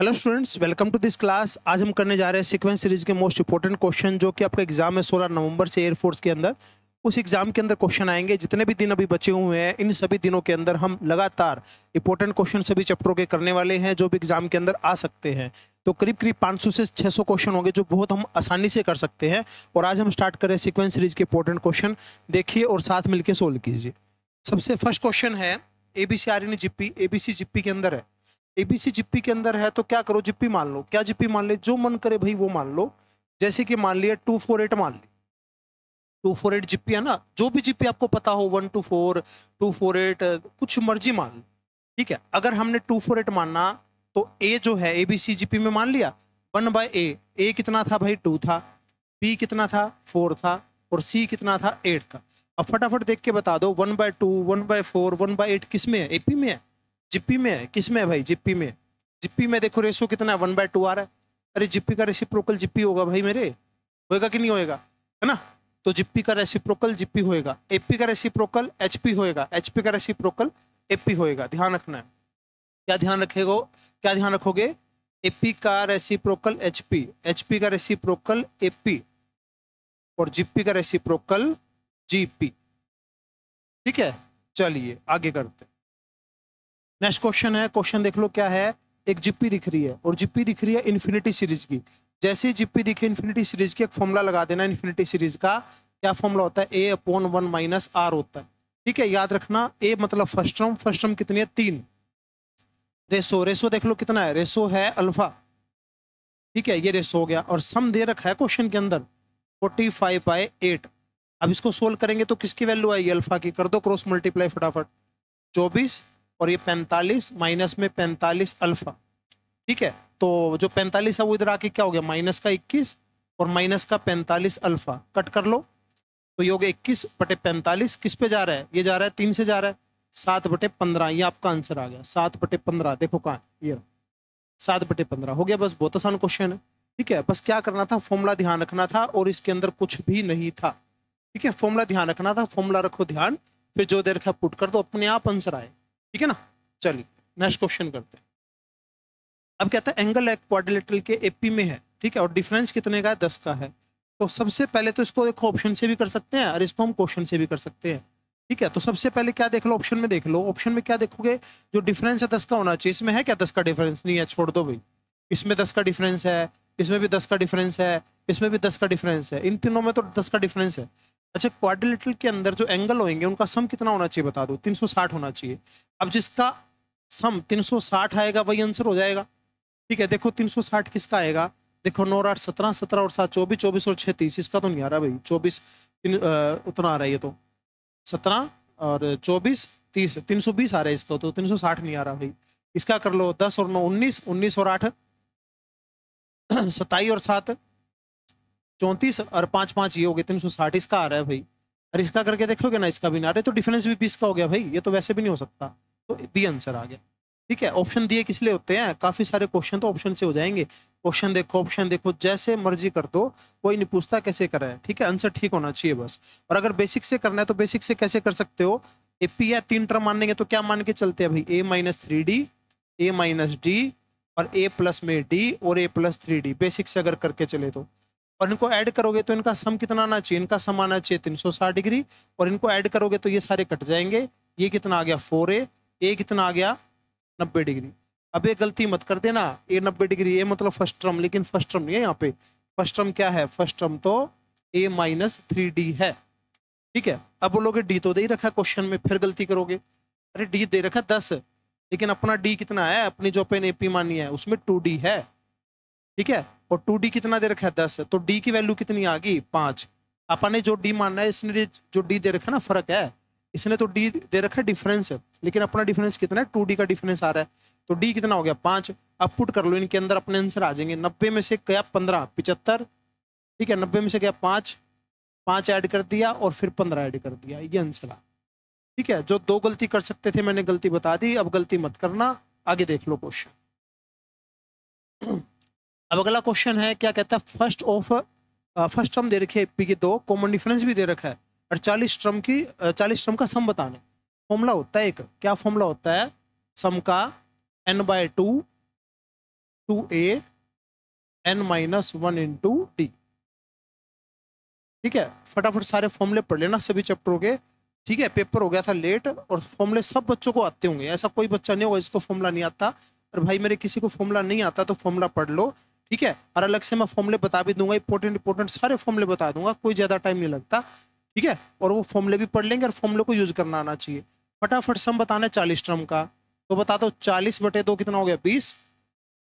hello students welcome to this class आज हम करने जा रहे हैं सीक्वेंस सीरीज के मोस्ट इंपॉर्टेंट क्वेश्चन जो कि आपका एग्जाम है 16 नवंबर से एयरफोर्स के अंदर उस एग्जाम के अंदर क्वेश्चन आएंगे जितने भी दिन अभी बचे हुए हैं इन सभी दिनों के अंदर हम लगातार इंपॉर्टेंट क्वेश्चन सभी चैप्टरों के करने वाले हैं जो भी एग्जाम के अंदर आ सकते हैं तो करीब करीब 500 से 600 क्वेश्चन होंगे जो बहुत हम आसानी से कर सकते हैं और आज हम स्टार्ट करें सिक्वेंस सीरीज के इंपॉर्टेंट क्वेश्चन देखिए और साथ मिलकर सोल्व कीजिए सबसे फर्स्ट क्वेश्चन है A B C are in G A B C G P के अंदर है एबीसी जिप्पी के अंदर है तो क्या करो जिप्पी मान लो क्या जिप्पी मान ले जो मन करे भाई वो मान लो जैसे कि मान लिया टू फोर एट मान ली टू फोर एट जिप्पी है ना जो भी जिप्पी आपको पता हो one two four two four eight कुछ मर्जी मान लो ठीक है अगर हमने टू फोर एट मानना तो ए जो है ए बी सी जिप्पी में मान लिया वन बाय ए ए कितना था भाई टू था बी कितना था फोर था और सी कितना था एट था अब फटाफट देख के बता दो one by two one by four one by eight किस में है एपी में है जिप्पी में है किस में है भाई जिप्पी में जिप्पी में देखो रेशो कितना वन बाय टू आ रहा है अरे जिप्पी का रेसिप्रोकल जिप्पी होगा भाई मेरे होएगा कि नहीं होएगा है ना तो जिप्पी का रेसिप्रोकल जिप्पी होएगा एपी का रेसिप्रोकल एचपी होएगा एचपी का रेसिप्रोकल एपी होएगा ध्यान रखना है क्या ध्यान रखेगो क्या ध्यान रखोगे एपी का रेसिप्रोकल एचपी एचपी का रेसिप्रोकल एपी और जिप्पी का रेसिप्रोकल जीपी ठीक है चलिए आगे करते नेक्स्ट क्वेश्चन है क्वेश्चन देख लो क्या है एक जिप्पी दिख रही है और जिप्पी दिख रही है इन्फिनिटी सीरीज की जैसे ही जिप्पी दिखे इन्फिनिटी सीरीज की एक फॉर्मूला लगा देना इन्फिनिटी सीरीज का क्या फॉर्मूला होता है a upon one minus r होता है ठीक है याद रखना ए मतलब फर्स्ट टर्म फर्स्ट टर्म कितनी है तीन रेसो रेसो देख लो कितना है रेसो है अल्फा ठीक है ये रेसो हो गया और सम दे रखा है क्वेश्चन के अंदर फोर्टी फाइव बाई एट अब इसको सोल्व करेंगे तो किसकी वैल्यू आएगी अल्फा की कर दो क्रॉस मल्टीप्लाई फटाफट चौबीस और ये 45 माइनस में 45 अल्फा ठीक है तो जो 45 है वो इधर आके क्या हो गया माइनस का 21 और माइनस का 45 अल्फा कट कर लो तो ये हो गया इक्कीस बटे पैंतालीस किस पे जा रहा है ये जा रहा है तीन से जा रहा है सात बटे पंद्रह ये आपका आंसर आ गया सात बटे पंद्रह देखो कहाँ ये सात बटे पंद्रह हो गया बस बहुत आसान क्वेश्चन है ठीक है बस क्या करना था फॉर्मूला ध्यान रखना था और इसके अंदर कुछ भी नहीं था ठीक है फॉर्मूला ध्यान रखना था फॉर्मूला रखो ध्यान फिर जो देर का पुट कर दो अपने आप आंसर आए ठीक है ना चलिए नेक्स्ट क्वेश्चन करते हैं अब कहता है एंगल एक क्वाड्रिलेटरल के एपी में है ठीक है और डिफरेंस कितने का है दस का है तो सबसे पहले तो इसको देखो ऑप्शन से भी कर सकते हैं और इसको हम क्वेश्चन से भी कर सकते हैं ठीक है तो सबसे पहले क्या देख लो ऑप्शन में देख लो ऑप्शन में क्या देखोगे जो डिफरेंस है दस का होना चाहिए इसमें है क्या दस का डिफरेंस नहीं है छोड़ दो भाई इसमें दस का डिफरेंस है इसमें भी दस का डिफरेंस है इसमें भी दस का डिफरेंस है इन तीनों में तो दस का डिफरेंस है अच्छा क्वाड्रिलेटरल के अंदर जो एंगल होंगे उनका सम कितना होना चाहिए बता दो 360 होना चाहिए अब जिसका सम 360 आएगा वही आंसर हो जाएगा ठीक है देखो 360 किसका आएगा देखो नौ आठ सत्रह सत्रह और सात चौबीस चौबीस और छत्तीस इसका तो नहीं आ रहा भाई चौबीस उतना आ रहा है ये तो सत्रह और चौबीस तीस तीन सौ बीस आ रहा है इसका तो तीन सौ साठ नहीं आ रहा भाई इसका कर लो दस और नौ उन्नीस उन्नीस और आठ सताई और सात चौंतीस और पांच पांच ये हो गए तीन सौ साठ इसका आ रहा है भाई और इसका करके देखोगे ना इसका भी ना रहा है तो डिफरेंस भी बीस का हो गया भाई ये तो वैसे भी नहीं हो सकता तो बी आंसर आ गया ठीक है ऑप्शन दिए किस लिए होते हैं काफी सारे क्वेश्चन तो ऑप्शन से हो जाएंगे क्वेश्चन देखो ऑप्शन देखो जैसे मर्जी कर दो कोई नहीं पूछता कैसे करा है ठीक है आंसर ठीक होना चाहिए बस और अगर बेसिक से करना है तो बेसिक से कैसे कर सकते हो ए पी या तीन टर्म मानेंगे तो क्या मान के चलते हैं भाई a minus three d a minus d और ए प्लस में डी और a plus three d basic से अगर करके चले तो और इनको ऐड करोगे तो इनका सम कितना आना चाहिए इनका सम आना चाहिए साठ डिग्री और इनको ऐड करोगे तो ये सारे कट जाएंगे ये कितना आ गया फोर ए ए कितना आ गया नब्बे डिग्री अब ये गलती मत कर देना ए नब्बे डिग्री ए मतलब फर्स्ट टर्म लेकिन फर्स्ट टर्म नहीं है यहाँ पे फर्स्ट टर्म क्या है फर्स्ट टर्म तो ए माइनस थ्री डी है ठीक है अब बोलोगे डी तो दे ही रखा क्वेश्चन में फिर गलती करोगे अरे डी दे रखा दस लेकिन अपना डी कितना है अपनी जो अपन ए पी मानी है उसमें टू डी है ठीक है और टू डी कितना दे रखा है दस तो डी की वैल्यू कितनी आ गई पाँच अपन ने जो डी मानना है इसने जो डी दे रखा है ना फर्क है इसने तो डी दे रखा है डिफरेंस लेकिन अपना डिफरेंस कितना है टू डी का डिफरेंस आ रहा है तो डी कितना हो गया पाँच अब पुट कर लो इनके अंदर अपने आंसर आ जाएंगे नब्बे में से गया पंद्रह पिचहत्तर ठीक है नब्बे में से गया पाँच पाँच ऐड कर दिया और फिर पंद्रह ऐड कर दिया ये आंसर आ ठीक है जो दो गलती कर सकते थे मैंने गलती बता दी अब गलती मत करना आगे देख लो क्वेश्चन अब अगला क्वेश्चन है क्या कहता है फर्स्ट ऑफ फर्स्ट टर्म दे रखे पी के दो कॉमन डिफरेंस भी दे रखा है और चालीस टर्म की चालीस टर्म का सम बताने फॉर्मूला होता है एक क्या फॉर्मूला होता है सम का n by two two a N minus one into d ठीक है फटाफट सारे फॉर्मूले पढ़ लेना सभी चैप्टरों के ठीक है पेपर हो गया था लेट और फॉर्मूले सब बच्चों को आते होंगे ऐसा कोई बच्चा नहीं होगा इसको फॉर्मूला नहीं आता और भाई मेरे किसी को फॉर्मूला नहीं आता तो फॉर्मूला पढ़ लो ठीक है और अलग से मैं फॉर्मले बता भी दूंगा इंपॉर्टेंट इंपॉर्टेंट सारे फॉर्मले बता दूंगा कोई ज़्यादा टाइम नहीं लगता ठीक है और वो फॉर्मूले भी पढ़ लेंगे और फॉर्मूले को यूज़ करना आना चाहिए फटाफट सम बताना है चालीस ट्रम का तो बता दो चालीस बटे दो कितना हो गया बीस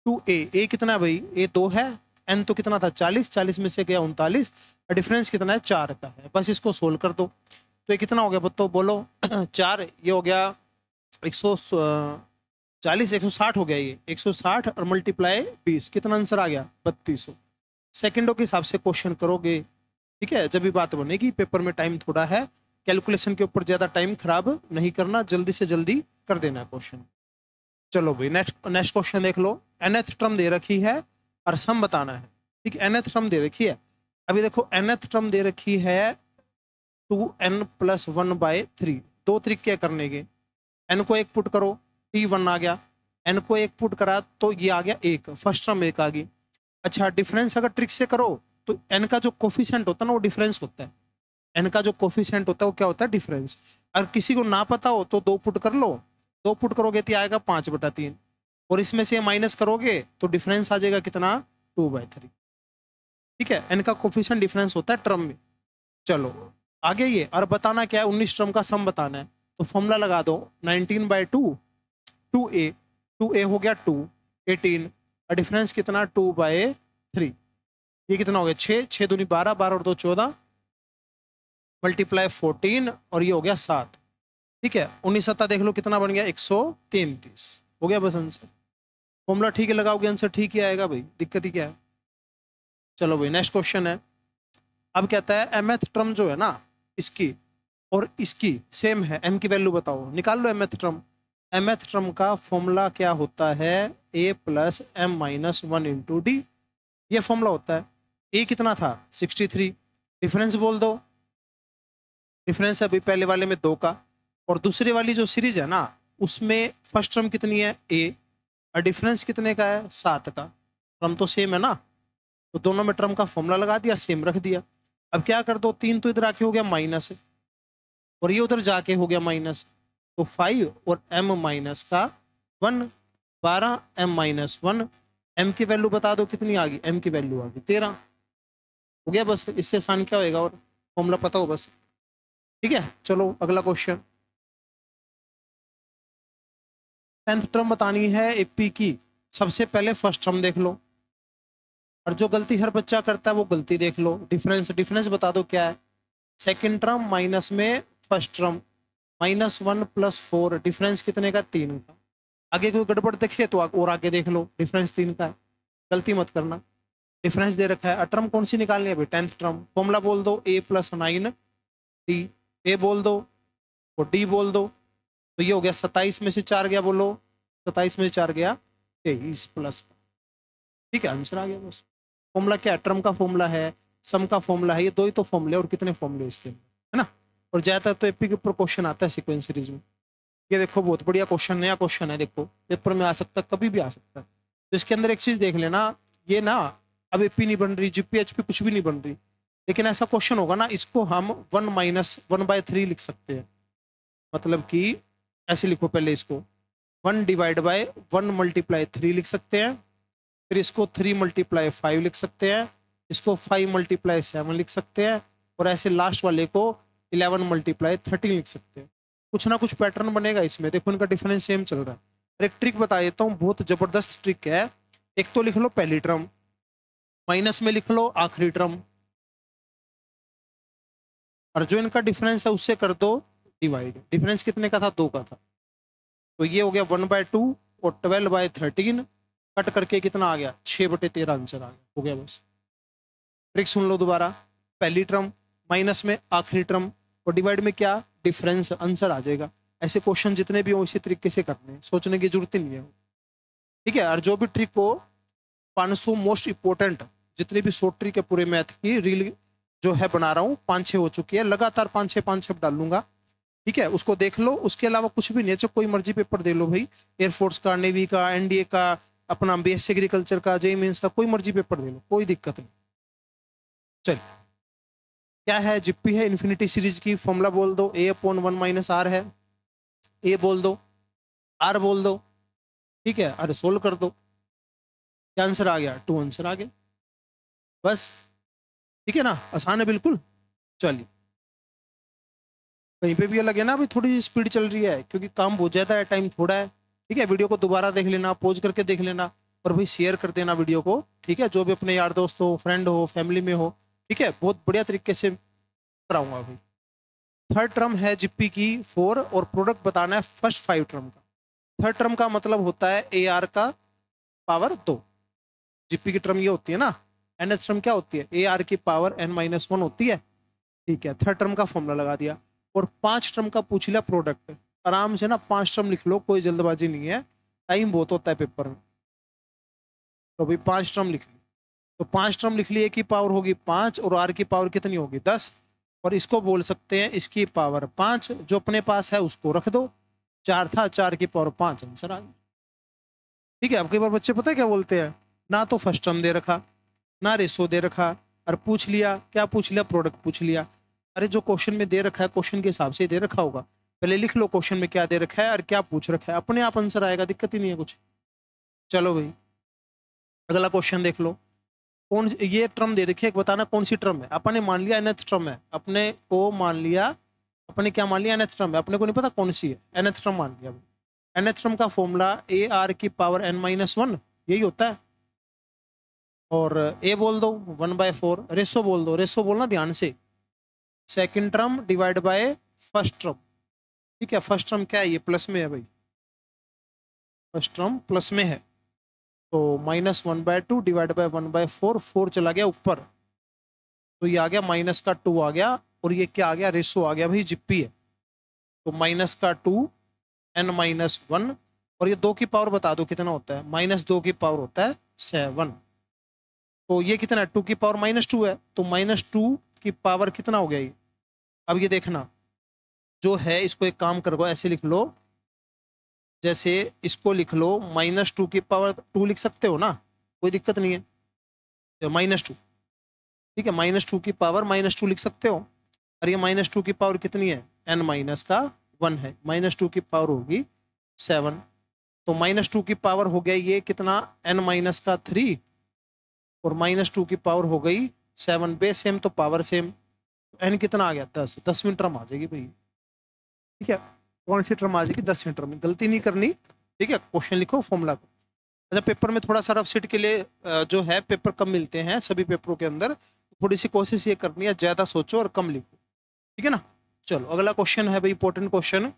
टू ए ए कितना भाई ए दो है एन तो कितना था चालीस चालीस में से गया उनतालीस और डिफरेंस कितना है चार का है बस इसको सोल्व कर दो तो ये कितना हो गया बत्तो बोलो चार ये हो गया एक सौ चालीस एक सौ साठ हो गया ये एक सौ साठ और मल्टीप्लाई बीस कितना आंसर आ गया बत्तीस सौ सेकेंडों के हिसाब से क्वेश्चन करोगे ठीक है जब भी बात बनेगी पेपर में टाइम थोड़ा है कैलकुलेशन के ऊपर ज़्यादा टाइम खराब नहीं करना जल्दी से जल्दी कर देना क्वेश्चन चलो भाई नेक्स्ट नेक्स्ट क्वेश्चन देख लो एनएथ टर्म दे रखी है और सम बताना है ठीक है एनएथ टर्म दे रखी है अभी देखो एनएथ टर्म दे रखी है two n plus one by three दो तरीके करने के एन को एक पुट करो टी वन आ गया एन को एक पुट करा तो ये आ गया एक फर्स्ट टर्म एक आ गई अच्छा डिफरेंस अगर ट्रिक से करो तो एन का जो कोफिशेंट होता है ना वो डिफरेंस होता है एन का जो कोफिशेंट होता है वो क्या होता है डिफरेंस अगर किसी को ना पता हो तो दो पुट कर लो दो पुट करोगे तो आएगा पाँच बटा तीन और इसमें से माइनस करोगे तो डिफरेंस आ जाएगा कितना टू बाई थ्री ठीक है एन का कोफिशेंट डिफरेंस होता है ट्रम में चलो आगे ये और बताना क्या है उन्नीस ट्रम का सम बताना है तो फॉर्मूला लगा दो nineteen by two two a two a हो गया टू एटीन और डिफरेंस कितना टू बाय थ्री ये कितना हो गया छः छः दूनी बारह बारह और दो चौदह मल्टीप्लाई फोर्टीन और ये हो गया सात ठीक है उन्नीस सत्ता देख लो कितना बन गया एक सौ तैंतीस हो गया बस आंसर फॉर्मूला ठीक है लगाओगे आंसर ठीक ही आएगा भाई दिक्कत ही क्या है चलो भाई नेक्स्ट क्वेश्चन है अब कहता है एम एथ ट्रम जो है ना इसकी और इसकी सेम है एम की वैल्यू बताओ निकाल लो एम एथ ट्रम ट्रम का फॉर्मूला क्या होता है a plus m minus one into d ये फॉर्मूला होता है ए कितना था 63 डिफरेंस बोल दो डिफरेंस अभी पहले वाले में दो का और दूसरे वाली जो सीरीज है ना उसमें फर्स्ट टर्म कितनी है ए और डिफरेंस कितने का है सात का ट्रम तो सेम है ना तो दोनों में ट्रम का फॉर्मूला लगा दिया सेम रख दिया अब क्या कर दो तीन तो इधर आके हो गया माइनस और ये उधर जाके हो गया माइनस तो फाइव और एम माइनस का वन बारह एम माइनस वन एम की वैल्यू बता दो कितनी आ गई एम की वैल्यू आ गई तेरह हो गया बस इससे आसान क्या होएगा और फॉर्मूला पता हो बस ठीक है चलो अगला क्वेश्चन टेंथ टर्म बतानी है पी की सबसे पहले फर्स्ट टर्म देख लो और जो गलती हर बच्चा करता है वो गलती देख लो डिफरेंस डिफरेंस बता दो क्या है सेकेंड टर्म माइनस में first term minus one plus four difference कितने का तीन का आगे कोई गड़बड़ देखे तो और आगे देख लो डिफरेंस तीन का है गलती मत करना डिफरेंस दे रखा है अट्रम कौन सी निकालनी है अभी टेंथ टर्म फॉर्मला बोल दो a plus nine d a बोल दो और डी बोल दो तो ये हो गया सत्ताईस में से चार गया बोलो सत्ताईस में से चार गया तेईस प्लस का ठीक है आंसर आ गया बस फॉर्मूला क्या अट्रम का फॉर्मूला है सम का फॉर्मूला है ये दो ही तो फॉर्मूले और कितने फॉर्मूले इसके और ज़्यादातर तो एपी के ऊपर क्वेश्चन आता है सिक्वेंस सीरीज में ये देखो बहुत बढ़िया क्वेश्चन नया क्वेश्चन है देखो पेपर में आ सकता है कभी भी आ सकता है तो इसके अंदर एक चीज़ देख लेना ये ना अब एपी नहीं बन रही जीपी कुछ भी नहीं बन रही लेकिन ऐसा क्वेश्चन होगा ना इसको हम one minus one by three लिख सकते हैं मतलब कि ऐसे लिखो पहले इसको one divide by one multiply three लिख सकते हैं फिर इसको थ्री मल्टीप्लाई फाइव लिख सकते हैं इसको फाइव मल्टीप्लाई सेवन लिख सकते हैं और ऐसे लास्ट वाले को इलेवन मल्टीप्लाई थर्टीन लिख सकते हैं कुछ ना कुछ पैटर्न बनेगा इसमें देखो इनका डिफरेंस सेम चल रहा है एक ट्रिक बता देता हूँ बहुत ज़बरदस्त ट्रिक है एक तो लिख लो पहली ट्रम माइनस में लिख लो आखिरी ट्रम और जो इनका डिफरेंस है उससे कर दो डिवाइड डिफरेंस कितने का था दो का था तो ये हो गया वन बाय टू और ट्वेल्व बाय थर्टीन कट करके कितना आ गया छः बटे तेरह आंसर आ गया हो गया बस ट्रिक सुन लो दोबारा पहली ट्रम माइनस में आखिरी टर्म और डिवाइड में क्या डिफरेंस आंसर आ जाएगा ऐसे क्वेश्चन जितने भी हो इसी तरीके से करने हैं सोचने की जरूरत ही नहीं है ठीक है और जो भी ट्रिक हो सौ मोस्ट इंपोर्टेंट जितने भी शॉर्ट ट्रिक है पूरे मैथ की रील जो है बना रहा हूँ पाँच छः हो चुकी है लगातार पाँच छः पाँच छः डालूंगा ठीक है उसको देख लो उसके अलावा कुछ भी नहीं है अच्छा, कोई मर्जी पेपर दे लो भाई एयरफोर्स का नेवी का एनडीए का अपना बीएससी एग्रीकल्चर का जेई मेन्स का कोई मर्जी पेपर दे लो कोई दिक्कत नहीं चलिए क्या है जिप्पी है इन्फिनिटी सीरीज की फॉर्मूला बोल दो a upon one minus r है ए बोल दो आर बोल दो ठीक है अरे सोल्व कर दो क्या आंसर आ गया टू आंसर आ गया बस ठीक है ना आसान है बिल्कुल चलिए कहीं पे भी लगे ना अभी थोड़ी सी स्पीड चल रही है क्योंकि काम बहुत ज़्यादा है टाइम थोड़ा है ठीक है वीडियो को दोबारा देख लेना पोज करके देख लेना और भाई शेयर कर देना वीडियो को ठीक है जो भी अपने यार दोस्त हो फ्रेंड हो फैमिली में हो ठीक है बहुत बढ़िया तरीके से कराऊंगा अभी थर्ड टर्म है जीपी की फोर और प्रोडक्ट बताना है फर्स्ट फाइव टर्म का थर्ड टर्म का मतलब होता है ए आर का पावर दो जीपी की टर्म ये होती है ना एन एच टर्म क्या होती है ए आर की पावर एन माइनस वन होती है ठीक है थर्ड टर्म का फॉर्मूला लगा दिया और पांच टर्म का पूछ लिया प्रोडक्ट आराम से ना पांच टर्म लिख लो कोई जल्दबाजी नहीं है टाइम बहुत होता है पेपर में तो अभी पांच टर्म लिख तो पांच टर्म लिख लिए की पावर होगी पांच और आर की पावर कितनी होगी दस और इसको बोल सकते हैं इसकी पावर पांच जो अपने पास है उसको रख दो चार था चार की पावर पांच आंसर आ गया ठीक है अब कई बार बच्चे पता है क्या बोलते हैं ना तो फर्स्ट टर्म दे रखा ना रेसो दे रखा और पूछ लिया क्या पूछ लिया प्रोडक्ट पूछ लिया अरे जो क्वेश्चन में दे रखा है क्वेश्चन के हिसाब से दे रखा होगा पहले लिख लो क्वेश्चन में क्या दे रखा है और क्या पूछ रखा है अपने आप आंसर आएगा दिक्कत ही नहीं है कुछ चलो भाई अगला क्वेश्चन देख लो कौन ये ट्रम दे रखी है बताना कौन सी ट्रम है अपन ने मान लिया एनएथ ट्रम है अपने को मान लिया अपने क्या मान लिया एनएथ ट्रम है अपने को नहीं पता कौन सी है एनएथ ट्रम मान लिया एनएथ ट्रम का फॉर्मूला ए आर की पावर एन माइनस वन यही होता है और ए बोल दो वन बाय फोर रेसो बोल दो रेसो बोलना ध्यान से second term divide by first term ठीक है फर्स्ट ट्रम क्या है ये प्लस में है भाई फर्स्ट ट्रम प्लस में है तो minus one by two divide by one by four four चला गया ऊपर तो ये आ गया माइनस का टू आ गया और ये क्या आ गया रेशो आ गया भाई जिप्पी है तो माइनस का टू एन माइनस वन और ये दो की पावर बता दो कितना होता है माइनस दो की पावर होता है सेवन तो ये कितना है टू की पावर माइनस टू है तो माइनस टू की पावर कितना हो गया ये अब ये देखना जो है इसको एक काम करो ऐसे लिख लो जैसे इसको लिख लो माइनस टू की पावर टू लिख सकते हो ना कोई दिक्कत नहीं है माइनस तो टू ठीक है माइनस टू की पावर माइनस टू लिख सकते हो और ये माइनस टू की पावर कितनी है एन माइनस का वन है माइनस टू की पावर होगी सेवन तो माइनस टू की पावर हो गया ये कितना एन माइनस का थ्री और माइनस टू की पावर हो गई सेवन बे सेम तो पावर सेम एन कितना आ गया दस दस मिनट रम आ जाएगी भाई ठीक है कौन सी टर्म आ जाएगी दसवीं टर्म गलती नहीं करनी ठीक है क्वेश्चन लिखो फॉर्मूला को अच्छा पेपर में थोड़ा सा रफ सीट के लिए जो है पेपर कम मिलते हैं सभी पेपरों के अंदर थोड़ी सी कोशिश ये करनी है ज़्यादा सोचो और कम लिखो ठीक है ना चलो अगला क्वेश्चन है भाई इंपॉर्टेंट क्वेश्चन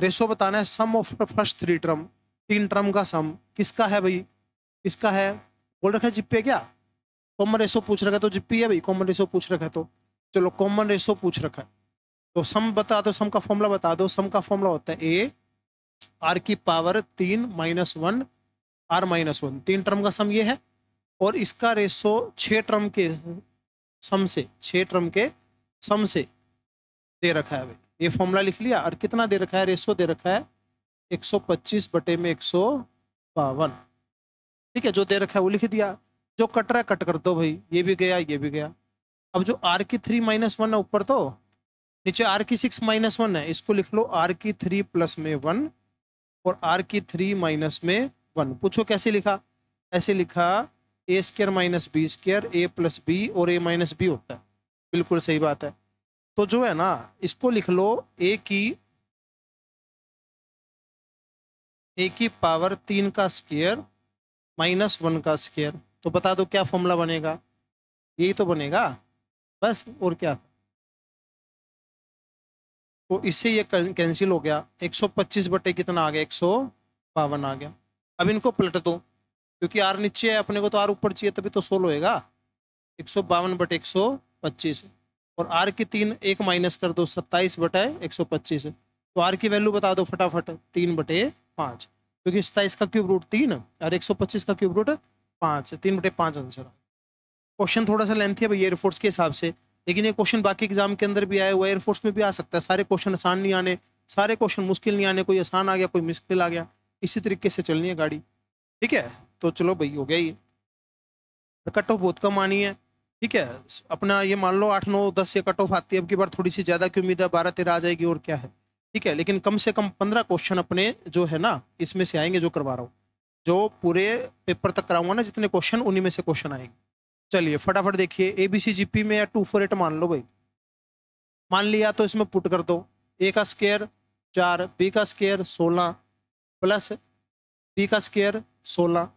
रेशो बताना है sum of first three term तीन टर्म का सम किसका है भाई किसका है बोल रखा है जिप्पी क्या कॉमन रेसो पूछ रखा है तो जिप्पी है भाई कॉमन रेसो पूछ रखा है तो चलो कॉमन रेसो पूछ रखा है तो सम बता दो सम का फॉर्मूला बता दो सम का फॉर्मूला होता है ए आर की पावर तीन minus one r minus one तीन टर्म का सम ये है और इसका रेशो छः टर्म के सम से छः टर्म के सम से दे रखा है भाई ये फॉर्मूला लिख लिया और कितना दे रखा है रेशो दे रखा है 125 बटे में एक ठीक है जो दे रखा है वो लिख दिया जो कट रहा है कट कर दो भाई ये भी गया ये भी गया अब जो आर की थ्री माइनस वन है ऊपर तो नीचे आर की सिक्स माइनस वन है इसको लिख लो आर की थ्री प्लस में वन और आर की थ्री माइनस में वन पूछो कैसे लिखा ऐसे लिखा a square minus b square a plus b और ए माइनस बी होता है बिल्कुल सही बात है तो जो है ना इसको लिख लो ए की ए की पावर तीन का स्क्र माइनस वन का स्क्र तो बता दो क्या फॉर्मूला बनेगा यही तो बनेगा बस और क्या था तो इससे ये कैंसिल हो गया 125 बटे कितना आ गया एक आ गया अब इनको पलट दो क्योंकि आर नीचे है अपने को तो आर ऊपर चाहिए तभी तो सोल होएगा एक सौ बावन बटे एक पच्चीस और आर की तीन एक माइनस कर दो सत्ताईस बटे एक सौ पच्चीस तो आर की वैल्यू बता दो फटाफट तीन बटे पाँच क्योंकि सत्ताईस का क्यूब रूट तीन और एक सौ पच्चीस का क्यूब रूट पाँच तीन बटे पाँच आंसर क्वेश्चन थोड़ा सा लेंथ है भाई एयरफोर्स के हिसाब से लेकिन ये क्वेश्चन बाकी एग्जाम के अंदर भी आया हुआ एयरफोर्स में भी आ सकता है सारे क्वेश्चन आसान नहीं आने सारे क्वेश्चन मुश्किल नहीं आने कोई आसान आ गया कोई मुश्किल आ गया इसी तरीके से चलनी है गाड़ी ठीक है तो चलो भाई हो गया ये कट ऑफ बहुत कम आनी है ठीक है अपना ये मान लो आठ नौ दस ये कट ऑफ आती है अब की बार थोड़ी सी ज़्यादा की उम्मीद है बारह तेरह आ जाएगी और क्या है ठीक है लेकिन कम से कम पंद्रह क्वेश्चन अपने जो है ना इसमें से आएंगे जो करवा रहा हूँ जो पूरे पेपर तक कराऊंगा ना जितने क्वेश्चन उन्हीं में से क्वेश्चन आएंगे चलिए फटाफट देखिए एबीसी जीपी में या टू फोर एट मान लो भाई मान लिया तो इसमें पुट कर दो ए का स्केयर चार बी का स्केयर सोलह प्लस बी का स्केयर सोलह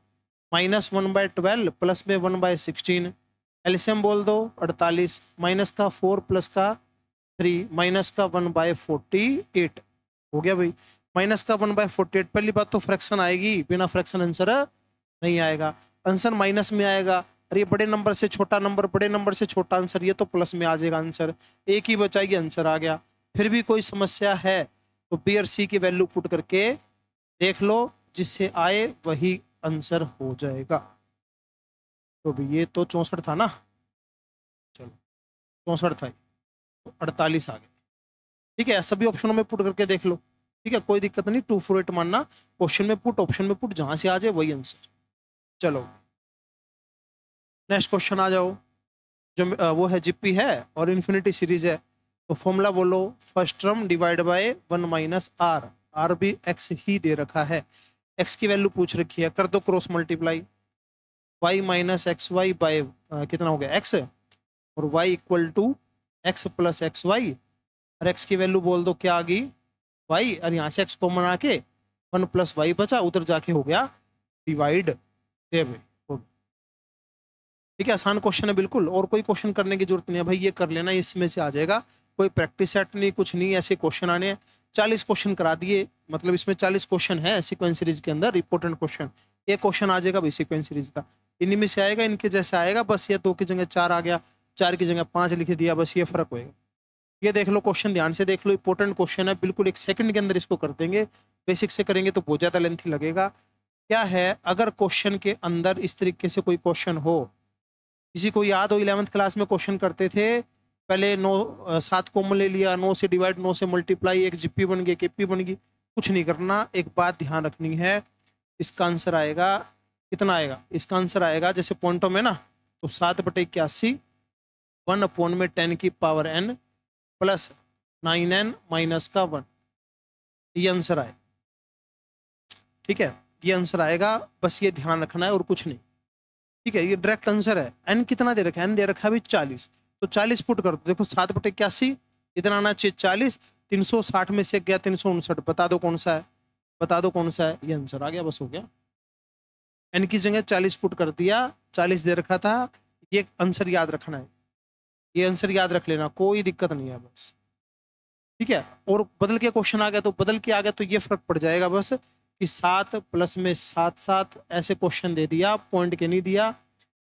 minus one by twelve plus में वन बाय सिक्सटीन एलसीएम बोल दो अड़तालीस माइनस का फोर प्लस का थ्री माइनस का वन बाय फोर्टी एट हो गया भाई माइनस का वन बाय फोर्टी एट पहली बात तो फ्रैक्शन आएगी बिना फ्रैक्शन आंसर नहीं आएगा आंसर माइनस में आएगा अरे बड़े नंबर से छोटा नंबर बड़े नंबर से छोटा आंसर ये तो प्लस में आ जाएगा आंसर एक ही बचाई आंसर आ गया फिर भी कोई समस्या है तो बी और सी की वैल्यू पुट करके देख लो जिससे आए वही आंसर हो जाएगा तो भी ये तो चौंसठ था ना चलो चौंसठ था तो अड़तालीस आ गए ठीक है सभी ऑप्शनों में पुट करके देख लो ठीक है कोई दिक्कत नहीं टू फोर एट मानना क्वेश्चन में पुट ऑप्शन में पुट जहां से आ जाए वही आंसर चलो नेक्स्ट क्वेश्चन आ जाओ जो वो है जीपी है और इन्फिनिटी सीरीज है तो फॉर्मूला बोलो first term divide by one minus r r भी एक्स ही दे रखा है एक्स की वैल्यू पूछ रखी है कर दो cross multiply y minus x y by कितना हो गया एक्स और y equal to x plus x y और एक्स की वैल्यू बोल दो क्या आ गई वाई और यहाँ से एक्स कॉमन आके वन प्लस वाई बचा उधर जाके हो गया डिवाइड देवे ठीक है आसान क्वेश्चन है बिल्कुल और कोई क्वेश्चन करने की जरूरत नहीं है भाई ये कर लेना इसमें से आ जाएगा कोई प्रैक्टिस सेट नहीं कुछ नहीं ऐसे क्वेश्चन आने हैं चालीस क्वेश्चन करा दिए मतलब इसमें चालीस क्वेश्चन है सिक्वेंस सीरीज के अंदर इंपोर्टेंट क्वेश्चन एक क्वेश्चन आ जाएगा भाई सिक्वेंस सीरीज का इन्हीं में से आएगा इनके जैसे आएगा बस ये दो की जगह चार आ गया चार की जगह पाँच लिख दिया बस ये फर्क होएगा ये देख लो क्वेश्चन ध्यान से देख लो इंपॉर्टेंट क्वेश्चन है बिल्कुल एक सेकंड के अंदर इसको कर देंगे बेसिक से करेंगे तो बहुत ज़्यादा लेंथी लगेगा क्या है अगर क्वेश्चन के अंदर इस तरीके से कोई क्वेश्चन हो किसी को याद हो इलेवंथ क्लास में क्वेश्चन करते थे पहले नौ सात कोम ले लिया नौ से डिवाइड नौ से मल्टीप्लाई एक जीपी बन गई पी बन गई कुछ नहीं करना एक बात ध्यान रखनी है इसका आंसर आएगा कितना आएगा इसका आंसर आएगा जैसे पॉइंटों में ना तो सात बटे इक्यासी वन अपॉन में टेन की power n plus nine n minus का वन ये आंसर आए ठीक है ये आंसर आएगा बस ये ध्यान रखना है और कुछ नहीं ठीक है ये डायरेक्ट आंसर है एन कितना दे रखा है एन दे रखा है अभी चालीस तो चालीस पुट कर दो देखो सात बटे इक्यासी इतना आना चाहिए चालीस तीन सौ साठ में से गया तीन सौ उनसठ बता दो कौन सा है बता दो कौन सा है ये आंसर आ गया बस हो गया एन की जगह चालीस पुट कर दिया चालीस दे रखा था ये आंसर याद रखना है ये आंसर याद रख लेना कोई दिक्कत नहीं है बस ठीक है और बदल के क्वेश्चन आ गया तो बदल के आ गया तो ये फर्क पड़ जाएगा बस कि सात प्लस में सात सात ऐसे क्वेश्चन दे दिया पॉइंट के नहीं दिया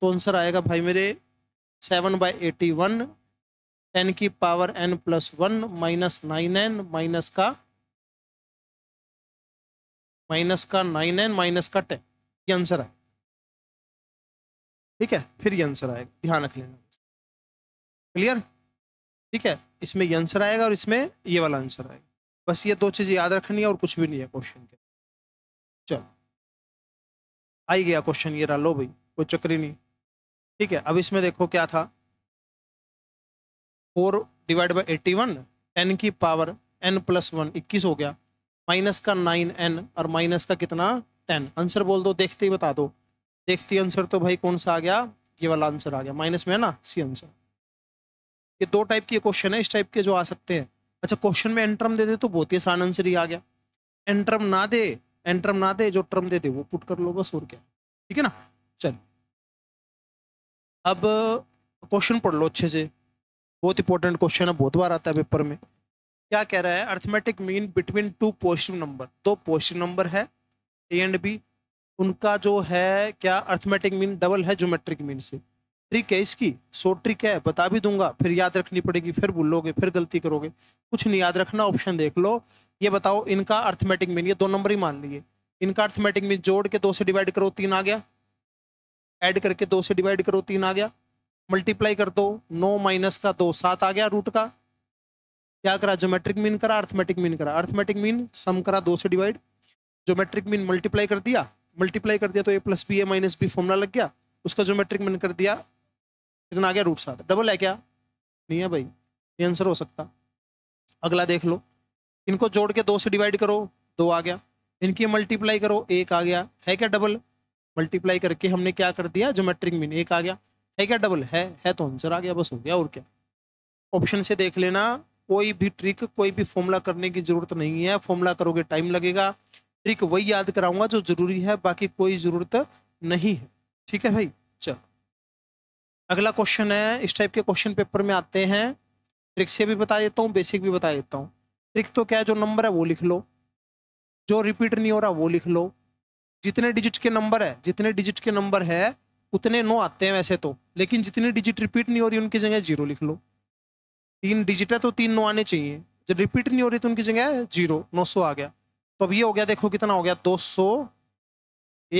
तो आंसर आएगा भाई मेरे seven by eighty one ten की power n plus one minus nine n minus का माइनस का नाइन एन माइनस का टेन ये आंसर है ठीक है फिर ये आंसर आएगा ध्यान रख लेना क्लियर ठीक है इसमें ये आंसर आएगा और इसमें ये वाला आंसर आएगा बस ये दो चीज़ याद रखनी है और कुछ भी नहीं है क्वेश्चन के आई गया क्वेश्चन ये रहा लो भाई कोई चक्री नहीं ठीक है अब इसमें देखो क्या था four divide by eighty one n की पावर एन प्लस वन इक्कीस हो गया माइनस का नाइन एन और माइनस का कितना टेन आंसर बोल दो देखते ही बता दो देखते ही आंसर तो भाई कौन सा आ गया ये वाला आंसर आ गया माइनस में है ना सी आंसर ये दो टाइप के क्वेश्चन है इस टाइप के जो आ सकते हैं अच्छा क्वेश्चन में एंट्रम दे दे तो बहुत ही आसान आंसर ही आ गया एंट्रम ना दे एंड ना दे जो टर्म दे दे वो पुट कर लो बस और क्या ठीक है ना चल अब क्वेश्चन पढ़ लो अच्छे से बहुत इंपॉर्टेंट क्वेश्चन है बहुत बार आता है पेपर में क्या कह रहा है arithmetic mean between two positive number दो पॉजिटिव नंबर है ए एंड बी उनका जो है क्या अर्थमेटिक मीन डबल है जोमेट्रिक मीन से ट्रिक है इसकी सो ट्रिक है बता भी दूंगा फिर याद रखनी पड़ेगी फिर भूलोगे फिर गलती करोगे कुछ नहीं याद रखना ऑप्शन देख लो ये बताओ इनका अर्थमेटिक मीन ये दो नंबर ही मान लीजिए इनका अर्थमेटिक मीन जोड़ के दो से डिवाइड करो तीन आ गया ऐड करके दो से डिवाइड करो तीन आ गया मल्टीप्लाई कर दो नौ माइनस का दो सात आ गया रूट का क्या करा जोमेट्रिक मीन करा अर्थमेटिक मीन करा अर्थमेटिक मीन सम करा दो से डिवाइड जोमेट्रिक मीन मल्टीप्लाई कर दिया मल्टीप्लाई कर दिया तो a plus b a minus b formula लग गया उसका जोमेट्रिक मीन कर दिया कितना आ गया रूट सात डबल है क्या नहीं है भाई ये आंसर हो सकता अगला देख लो इनको जोड़ के दो से डिवाइड करो दो आ गया इनकी मल्टीप्लाई करो एक आ गया है क्या डबल मल्टीप्लाई करके हमने क्या कर दिया जोमेट्रिक मीन एक आ गया है क्या डबल है है तो आंसर आ गया बस हो गया और क्या ऑप्शन से देख लेना कोई भी ट्रिक कोई भी फॉर्मूला करने की जरूरत नहीं है फॉर्मूला करोगे टाइम लगेगा ट्रिक वही याद कराऊंगा जो जरूरी है बाकी कोई जरूरत नहीं है ठीक है भाई अगला क्वेश्चन है इस टाइप के क्वेश्चन पेपर में आते हैं ट्रिक से भी बता देता हूँ बेसिक भी बता देता हूँ ट्रिक तो क्या है जो नंबर है वो लिख लो जो रिपीट नहीं हो रहा वो लिख लो जितने डिजिट के नंबर है जितने डिजिट के नंबर है उतने नो आते हैं वैसे तो लेकिन जितनी डिजिट रिपीट नहीं हो रही उनकी जगह जीरो लिख लो तीन डिजिट है तो तीन नो आने चाहिए जब रिपीट नहीं हो रही तो उनकी जगह जीरो नौ सौ आ गया तो अब ये हो गया देखो कितना हो गया दो सौ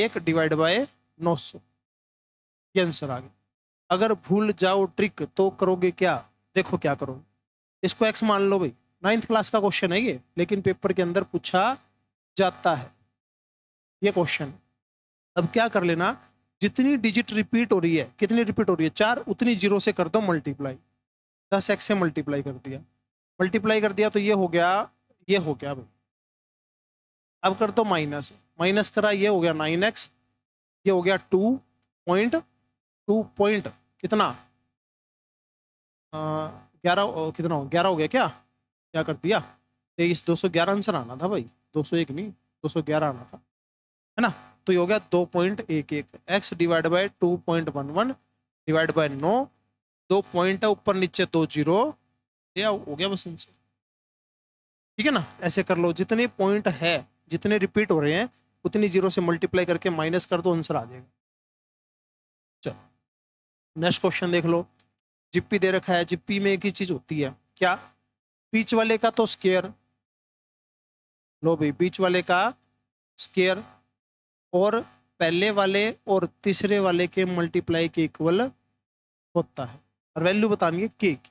एक डिवाइड बाय नौ सौ ये आंसर आ गया अगर भूल जाओ ट्रिक तो करोगे क्या देखो क्या करो इसको एक्स मान लो भाई नाइन्थ क्लास का क्वेश्चन है ये लेकिन पेपर के अंदर पूछा जाता है ये क्वेश्चन अब क्या कर लेना जितनी डिजिट रिपीट हो रही है कितनी रिपीट हो रही है चार उतनी जीरो से कर दो मल्टीप्लाई दस एक्स से मल्टीप्लाई कर दिया मल्टीप्लाई कर दिया तो ये हो गया ये हो गया भाई अब कर दो माइनस माइनस करा ये हो गया नाइन एक्स ये हो गया टू पॉइंट टू पॉइंट कितना ग्यारह कितना हो ग्यारह हो गया क्या क्या कर दिया तेईस दो सौ ग्यारह आंसर आना था भाई दो सौ एक नहीं दो सौ ग्यारह आना था है ना तो ये हो गया दो पॉइंट एक एक x divide by two point one one divide by no दो पॉइंट है ऊपर नीचे दो जीरो हो गया बस आंसर ठीक है ना ऐसे कर लो जितने पॉइंट है जितने रिपीट हो रहे हैं उतनी जीरो से मल्टीप्लाई करके माइनस कर दो आंसर आ जाएगा नेक्स्ट क्वेश्चन देख लो जिप्पी दे रखा है जिप्पी में एक ही चीज होती है क्या बीच वाले का तो स्केयर लो भाई बीच वाले का स्केयर और पहले वाले और तीसरे वाले के मल्टीप्लाई के इक्वल होता है और वैल्यू बतानी है के की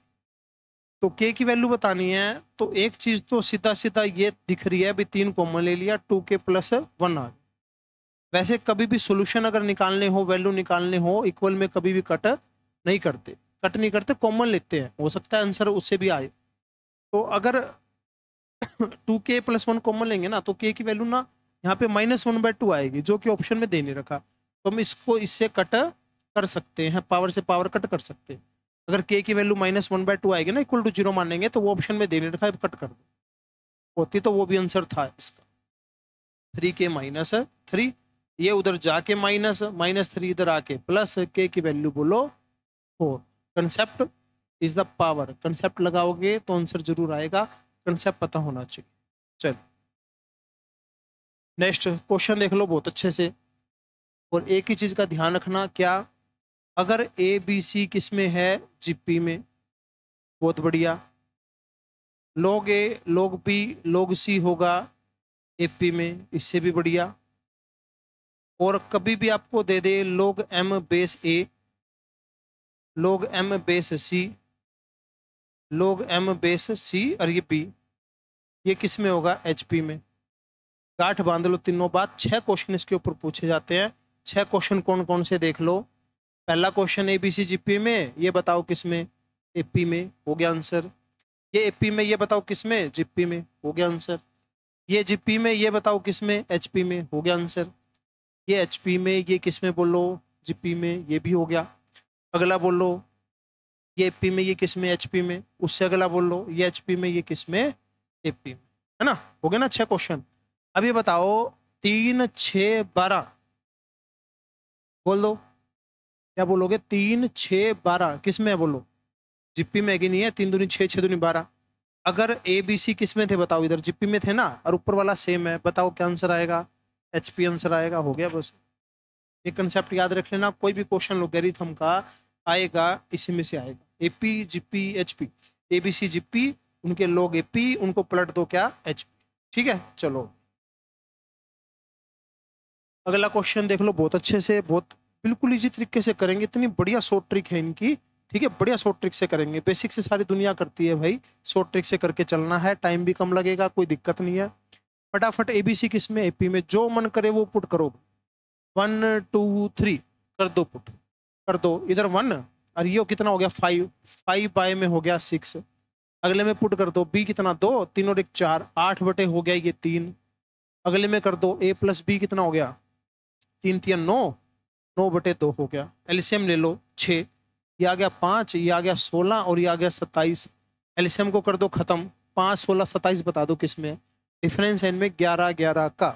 तो के की वैल्यू बतानी है तो एक चीज तो सीधा सीधा ये दिख रही है अभी तीन कॉमन ले लिया टू के प्लस वन आ वैसे कभी भी सोल्यूशन अगर निकालने हो वैल्यू निकालने हो इक्वल में कभी भी कट नहीं करते कट नहीं करते कॉमन लेते हैं हो सकता है आंसर उससे भी आए तो अगर टू के प्लस वन कॉमन लेंगे ना तो के की वैल्यू ना यहाँ पे माइनस वन बाय टू आएगी जो कि ऑप्शन में देने रखा तो हम इसको इससे कट कर सकते हैं पावर से पावर कट कर सकते हैं अगर के की value minus one by two आएगी ना इक्वल टू जीरो मानेंगे तो वो ऑप्शन में देने रखा है कट कर दो होती तो वो भी आंसर था इसका थ्री के माइनस थ्री ये उधर जाके माइनस माइनस थ्री इधर आके प्लस के की वैल्यू बोलो four concept is the power concept लगाओगे तो आंसर जरूर आएगा कंसेप्ट पता होना चाहिए चलो नेक्स्ट क्वेश्चन देख लो बहुत अच्छे से और एक ही चीज़ का ध्यान रखना क्या अगर ए बी सी किस में है जीपी में बहुत बढ़िया लोग ए लोग बी लोग सी होगा एपी में इससे भी बढ़िया और कभी भी आपको दे दे लोग एम बेस ए लोग एम बेस सी लोग एम बेस सी और ये पी ये किस में होगा एच पी में गाठ बांध लो तीनों बात छह क्वेश्चन इसके ऊपर पूछे जाते हैं छह क्वेश्चन कौन कौन से देख लो पहला question A B C G P में ये बताओ किस में ए पी में हो गया आंसर ये ए पी में ये बताओ किस में जी पी में हो गया आंसर ये जी पी में ये बताओ किस में एच पी में हो गया आंसर ये एच पी में ये किस में बोल लो जी पी में ये भी हो गया अगला बोल लो ये पी में ये किस में एच पी में उससे अगला बोल लो ये एच पी में ये किस में ए पी में है ना हो गया ना छः क्वेश्चन अब ये बताओ तीन छ बारह बोल दो क्या बोलोगे तीन छ बारह किस में है बोलो जिप्पी में नहीं है तीन दूनी छः छः दूनी बारह अगर ए बी सी किस में थे बताओ इधर जिप्पी में थे ना और ऊपर वाला सेम है बताओ क्या आंसर आएगा एच पी आंसर आएगा हो गया बस ये कंसेप्ट याद रख लेना कोई भी क्वेश्चन लोगेरिथम का आएगा इसी में से आएगा A P G P H P A B C G P उनके लोग ए पी उनको पलट दो क्या एच पी ठीक है चलो अगला क्वेश्चन देख लो बहुत अच्छे से बहुत बिल्कुल इजी तरीके से करेंगे इतनी बढ़िया शॉर्ट ट्रिक है इनकी ठीक है बढ़िया शॉर्ट ट्रिक से करेंगे बेसिक से सारी दुनिया करती है भाई शॉर्ट ट्रिक से करके चलना है टाइम भी कम लगेगा कोई दिक्कत नहीं है फटाफट एबीसी किस में एपी में जो मन करे वो पुट करो वन टू थ्री कर दो पुट कर दो इधर वन और ये कितना हो गया फाइव फाइव बाय में हो गया सिक्स अगले में पुट कर दो बी कितना दो तीन और एक चार आठ बटे हो गया ये तीन अगले में कर दो ए प्लस बी कितना हो गया तीन तीन नौ नौ बटे दो हो गया एलसीएम ले लो छः ये आ गया पाँच ये आ गया सोलह और ये आ गया सत्ताईस एलसीएम को कर दो ख़त्म पाँच सोलह सत्ताईस बता दो किस में डिफरेंस एन में ग्यारह ग्यारह का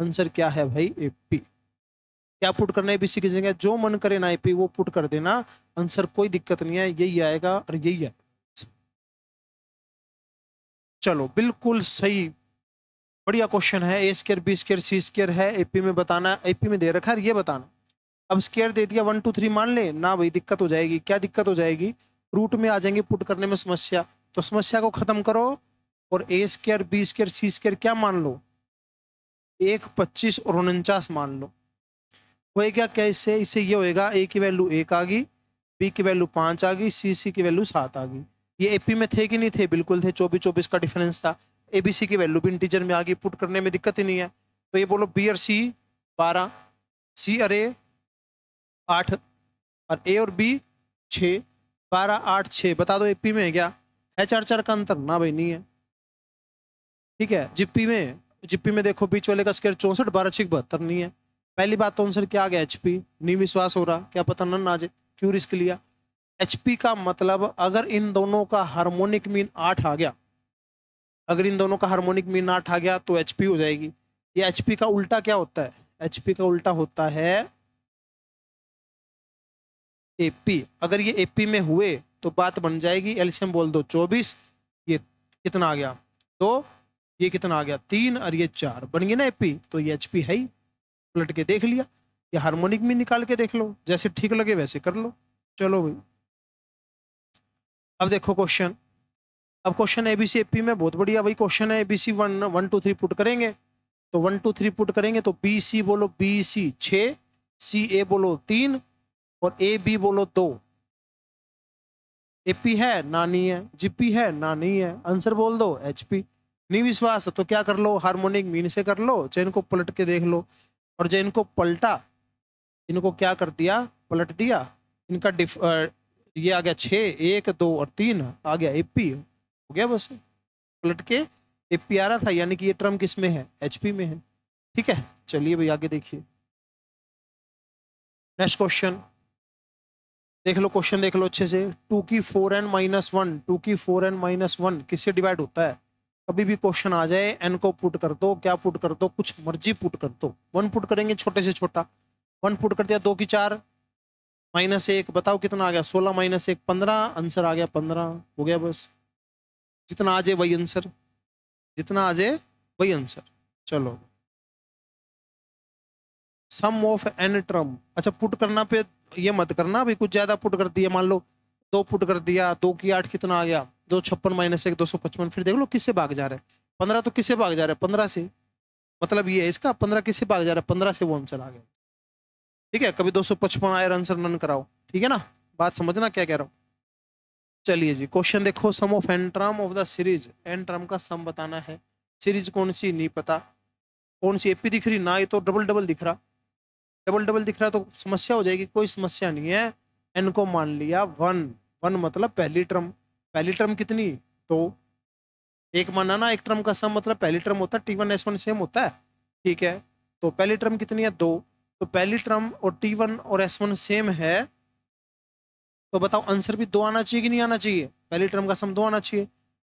आंसर क्या है भाई ए पी क्या पुट करना है बी सी की जगह जो मन करे ना एपी पी वो पुट कर देना आंसर कोई दिक्कत नहीं है यही आएगा और यही आएगा चलो बिल्कुल सही बढ़िया क्वेश्चन है A square B square C square है एपी में बताना एपी में दे रखा है ये बताना अब स्केयर दे दिया वन टू थ्री मान ले ना भाई दिक्कत हो जाएगी क्या दिक्कत हो जाएगी रूट में आ जाएंगे पुट करने में समस्या तो समस्या को खत्म करो और A square B square C square क्या मान लो एक पच्चीस और उनचास मान लो होएगा क्या इससे इससे ये होएगा ए की वैल्यू एक आ गई बी की वैल्यू पाँच आ गई सी सी की वैल्यू सात आ गई ये ए पी में थे कि नहीं थे बिल्कुल थे चौबीस चौबीस का डिफरेंस था ए बी सी की वैल्यू भी इंटीजर में आ गई पुट करने में दिक्कत ही नहीं है तो ये बोलो बी और सी बारह सी और ए आठ और ए और बी छः बारह आठ छः बता दो ए पी में है क्या है चार चार का अंतर ना भाई नहीं है ठीक है जिप्पी में जिप्पी में देखो बीच वाले का स्केयर चौंसठ बारह छिक बहत्तर नहीं है पहली बात तो आंसर क्या आ गया एचपी नहीं विश्वास हो रहा क्या पता नन आज क्यों रिस्क लिया एचपी का मतलब अगर इन दोनों का हार्मोनिक मीन आठ आ गया अगर इन दोनों का हार्मोनिक मीन आठ आ गया तो एचपी हो जाएगी ये एचपी का उल्टा क्या होता है एचपी का उल्टा होता है एपी अगर ये एपी में हुए तो बात बन जाएगी एल्शियम बोल दो चौबीस ये कितना आ गया दो ये कितना आ गया तीन और ये चार बन गया ना एपी तो ये एचपी है ही पलट के देख लिया ये हारमोनिक भी निकाल के देख लो जैसे ठीक लगे वैसे कर लो चलो भाई अब देखो क्वेश्चन अब question A B C AP में बहुत बढ़िया भाई क्वेश्चन है A B C one one two three put करेंगे तो वन टू थ्री पुट करेंगे तो बी सी बोलो बी सी छ सी ए बोलो तीन और ए बी बोलो दो ए पी है ना नहीं है जीपी है ना नहीं है आंसर बोल दो एचपी नहीं विश्वास तो क्या कर लो हार्मोनिक मीन से कर लो चैन को पलट के देख लो और जैन को पलटा इनको क्या कर दिया पलट दिया इनका डिफ ये आ गया छ एक दो और तीन आ गया एपी हो गया बस पलट के एपी आ रहा था यानी कि ये ट्रम किस में है एचपी में है ठीक है चलिए भाई आगे देखिए नेक्स्ट क्वेश्चन देख लो क्वेश्चन देख लो अच्छे से टू की four N minus one two की फोर एन माइनस वन किससे डिवाइड होता है कभी भी क्वेश्चन आ जाए एन को पुट कर दो क्या पुट कर दो कुछ मर्जी पुट कर दो वन पुट करेंगे छोटे से छोटा वन पुट कर दिया दो की चार माइनस एक बताओ कितना आ गया सोलह माइनस एक पंद्रह आंसर आ गया पंद्रह हो गया बस जितना आ जाए वही आंसर जितना आ जाए वही आंसर चलो सम ऑफ एन टर्म अच्छा पुट करना पे ये मत करना अभी कुछ ज्यादा पुट कर दिया मान लो दो पुट कर दिया दो की आठ कितना आ गया दो छप्पन माइनस एक दो सौ पचपन फिर देख लो किससे भाग जा रहा है पंद्रह तो किससे भाग जा रहा है पंद्रह से मतलब ये है इसका पंद्रह किससे भाग जा रहा है पंद्रह से वो आंसर आ गया ठीक है कभी दो सौ पचपन आए आंसर नन कराओ ठीक है ना बात समझना क्या कह रहा हूँ चलिए जी क्वेश्चन देखो sum of N term of the series N term का सम बताना है सीरीज कौन सी नहीं पता कौन सी एपी दिख रही ना ये तो डबल डबल दिख रहा डबल डबल दिख रहा तो समस्या हो जाएगी कोई समस्या नहीं है एन को मान लिया वन वन मतलब पहली टर्म पहली टर्म कितनी दो तो एक माना ना एक टर्म का सम मतलब पहली टर्म होता है T one S one same होता है ठीक है तो पहली टर्म कितनी है दो तो पहली टर्म और टी वन और एस वन सेम है तो बताओ आंसर भी दो आना चाहिए कि नहीं आना चाहिए पहली टर्म का सम दो आना चाहिए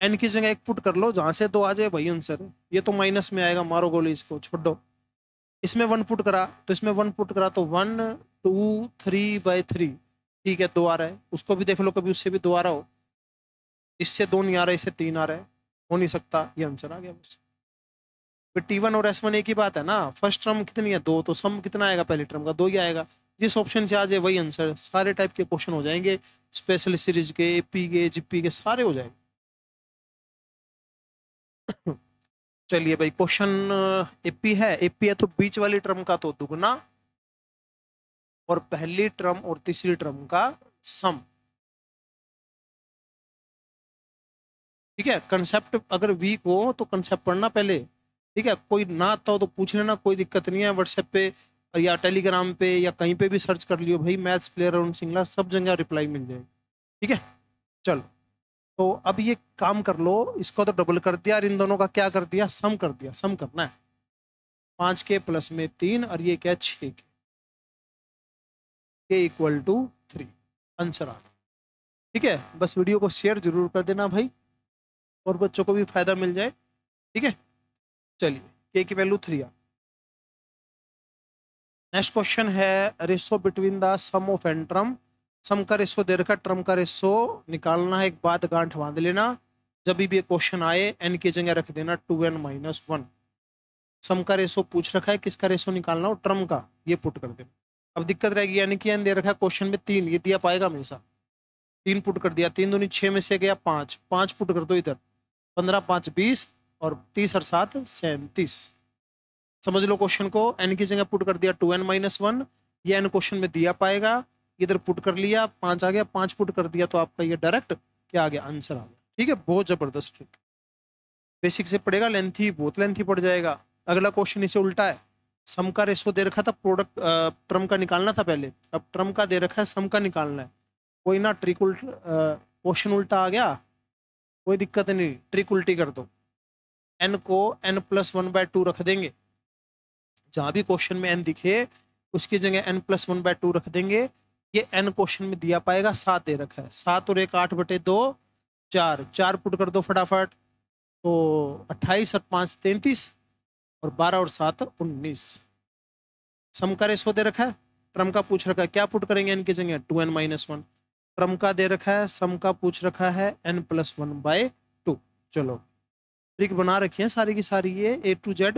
एन की जगह एक पुट कर लो जहां से दो आ जाए भाई आंसर ये तो माइनस में आएगा मारो गोली इसको छोड़ दो इसमें वन पुट करा तो इसमें वन पुट करा तो one two three by three ठीक है दो आ रहा है उसको भी देख लो कभी उससे भी दो आ रहा हो इससे दो नहीं आ रहा इससे तीन आ रहा है हो नहीं सकता ये आंसर आ गया बस फिर टी वन और एस वन एक ही बात है ना फर्स्ट टर्म कितनी है दो तो सम कितना आएगा पहले टर्म का दो ही आएगा जिस ऑप्शन से आ जाए वही आंसर सारे टाइप के क्वेश्चन हो जाएंगे स्पेशल सीरीज के एपी के जीपी के सारे हो जाएंगे चलिए भाई क्वेश्चन एपी uh, है एपी है तो बीच वाली टर्म का तो दुगना और पहली टर्म और तीसरी टर्म का सम ठीक है कंसेप्ट अगर वीक हो तो कंसेप्ट पढ़ना पहले ठीक है कोई ना आता हो तो पूछ लेना कोई दिक्कत नहीं है व्हाट्सएप पे या टेलीग्राम पे या कहीं पे भी सर्च कर लियो भाई मैथ्स प्लेयर अरुण सिंगला सब जगह रिप्लाई मिल जाएगी ठीक है चलो तो अब ये काम कर लो इसको तो डबल कर दिया और इन दोनों का क्या कर दिया सम कर दिया सम करना है पाँच के प्लस में तीन और ये क्या छः के K equal to three answer आ ठीक है बस वीडियो को शेयर जरूर कर देना भाई और बच्चों को भी फायदा मिल जाए ठीक है चलिए के की वैल्यू थ्री आ नेक्स्ट क्वेश्चन है ratio between the sum of N term sum का रेसो दे रखा ट्रम का रेसो निकालना है एक बात गांठ बांध लेना जब भी ये क्वेश्चन आए एन की जगह रख देना two N minus one sum का रेसो पूछ रखा है किसका रेसो निकालना हो ट्रम का ये पुट कर देना अब दिक्कत रहेगी यानी कि एन दे रखा है क्वेश्चन में तीन ये दिया पाएगा हमेशा तीन पुट कर दिया तीन दोनों छः में से गया पाँच पाँच पुट कर दो इधर पंद्रह पाँच बीस और तीस और सात सैंतीस समझ लो क्वेश्चन को एन की जगह पुट कर दिया टू एन माइनस वन ये एन क्वेश्चन में दिया पाएगा इधर पुट कर लिया पाँच आ गया पाँच पुट कर दिया तो आपका ये डायरेक्ट क्या आ गया आंसर आ गया ठीक है बहुत ज़बरदस्त ट्रिक बेसिक से पड़ेगा लेंथी बहुत लेंथी पड़ जाएगा अगला क्वेश्चन इसे उल्टा है सम का रेशो दे रखा था प्रोडक्ट ट्रम का निकालना था पहले अब ट्रम का दे रखा है सम का निकालना है कोई ना ट्रिक उल्ट क्वेश्चन उल्टा आ गया कोई दिक्कत नहीं ट्रिक उल्टी कर दो एन को N plus one by two रख देंगे जहां भी क्वेश्चन में एन दिखे उसकी जगह N plus one by two रख देंगे ये एन क्वेश्चन में दिया पाएगा सात दे रखा है सात और एक आठ बटे दो चार चार पुट कर दो फटाफट तो अट्ठाईस और पांच तैंतीस और बारह और सात उन्नीस सम का रेशो दे रखा है ट्रम का पूछ रखा है क्या पुट करेंगे एन की जगह टू एन माइनस वन क्रम का दे रखा है सम का पूछ रखा है N plus one by two चलो ट्रिक बना रखी है सारी की सारी ये ए टू जेड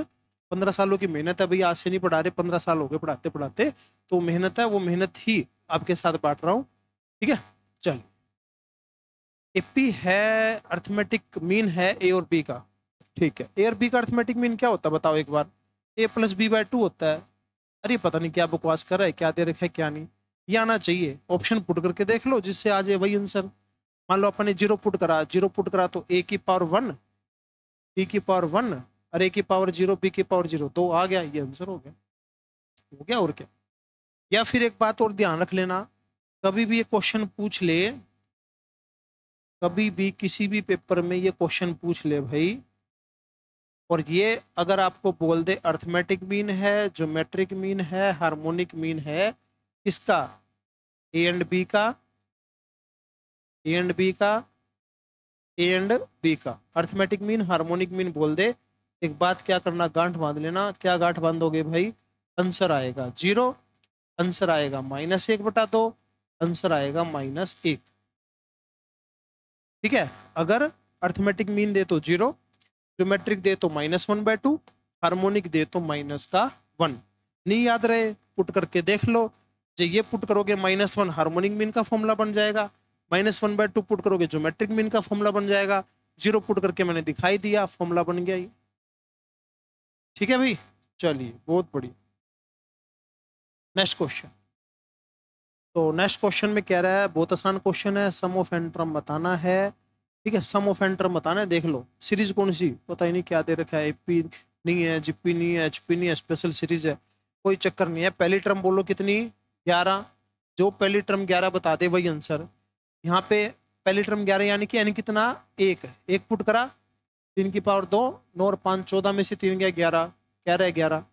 पंद्रह सालों की मेहनत है भाई आज से नहीं पढ़ा रहे पंद्रह साल हो गए पढ़ाते पढ़ाते तो मेहनत है वो मेहनत ही आपके साथ बांट रहा हूँ ठीक है चलो एपी है अर्थमेटिक मीन है ए और बी का ठीक है ए और बी का अर्थमेटिक मीन क्या होता है बताओ एक बार A plus B by two होता है अरे पता नहीं क्या बकवास कर रहा है क्या दे रखा है क्या नहीं ये आना चाहिए ऑप्शन पुट करके देख लो जिससे आ जाए वही आंसर मान लो अपने जीरो पुट करा जीरो पुट करा तो ए की पावर वन बी की पावर वन और ए की पावर जीरो बी की पावर जीरो तो आ गया ये आंसर हो गया हो गया और क्या या फिर एक बात और ध्यान रख लेना कभी भी ये क्वेश्चन पूछ ले कभी भी किसी भी पेपर में ये क्वेश्चन पूछ ले भाई और ये अगर आपको बोल दे अर्थमेटिक मीन है ज्योमेट्रिक मीन है हार्मोनिक मीन है किसका ए एंड बी का ए एंड बी का ए एंड बी का अर्थमेटिक मीन हार्मोनिक मीन बोल दे एक बात क्या करना गांठ बांध लेना क्या गांठ बांधोगे भाई आंसर आएगा जीरो आंसर आएगा माइनस एक बटा दो आंसर आएगा माइनस एक ठीक है अगर अर्थमेटिक मीन दे तो जीरो ज्योमेट्रिक दे तो minus one by two harmonic दे तो माइनस का वन नहीं याद रहे पुट करके देख लो जो ये पुट करोगे माइनस वन हार्मोनिक मीन का फॉर्मूला बन जाएगा minus one by two put करोगे ज्योमेट्रिक मीन का फॉर्मूला बन जाएगा जीरो पुट करके मैंने दिखाई दिया फॉर्मूला बन गया ये ठीक है भाई चलिए बहुत बढ़िया नेक्स्ट क्वेश्चन तो नेक्स्ट क्वेश्चन में कह रहा है बहुत आसान क्वेश्चन है सम ऑफ एंट्रम बताना है ठीक है सम ऑफ एंट्रम बताना है देख लो सीरीज कौन सी पता ही नहीं क्या दे रखा है एपी नहीं है जीपी नहीं है एचपी नहीं है स्पेशल सीरीज है कोई चक्कर नहीं है पहली टर्म बोलो कितनी ग्यारह जो पहली टर्म ग्यारह बता दे वही आंसर यहाँ पे पहली टर्म ग्यारह यानी कि यानी कितना एक एक पुट करा तीन की पावर दो नौ और पाँच चौदह में से तीन गया ग्यारह कह रहा है ग्यारह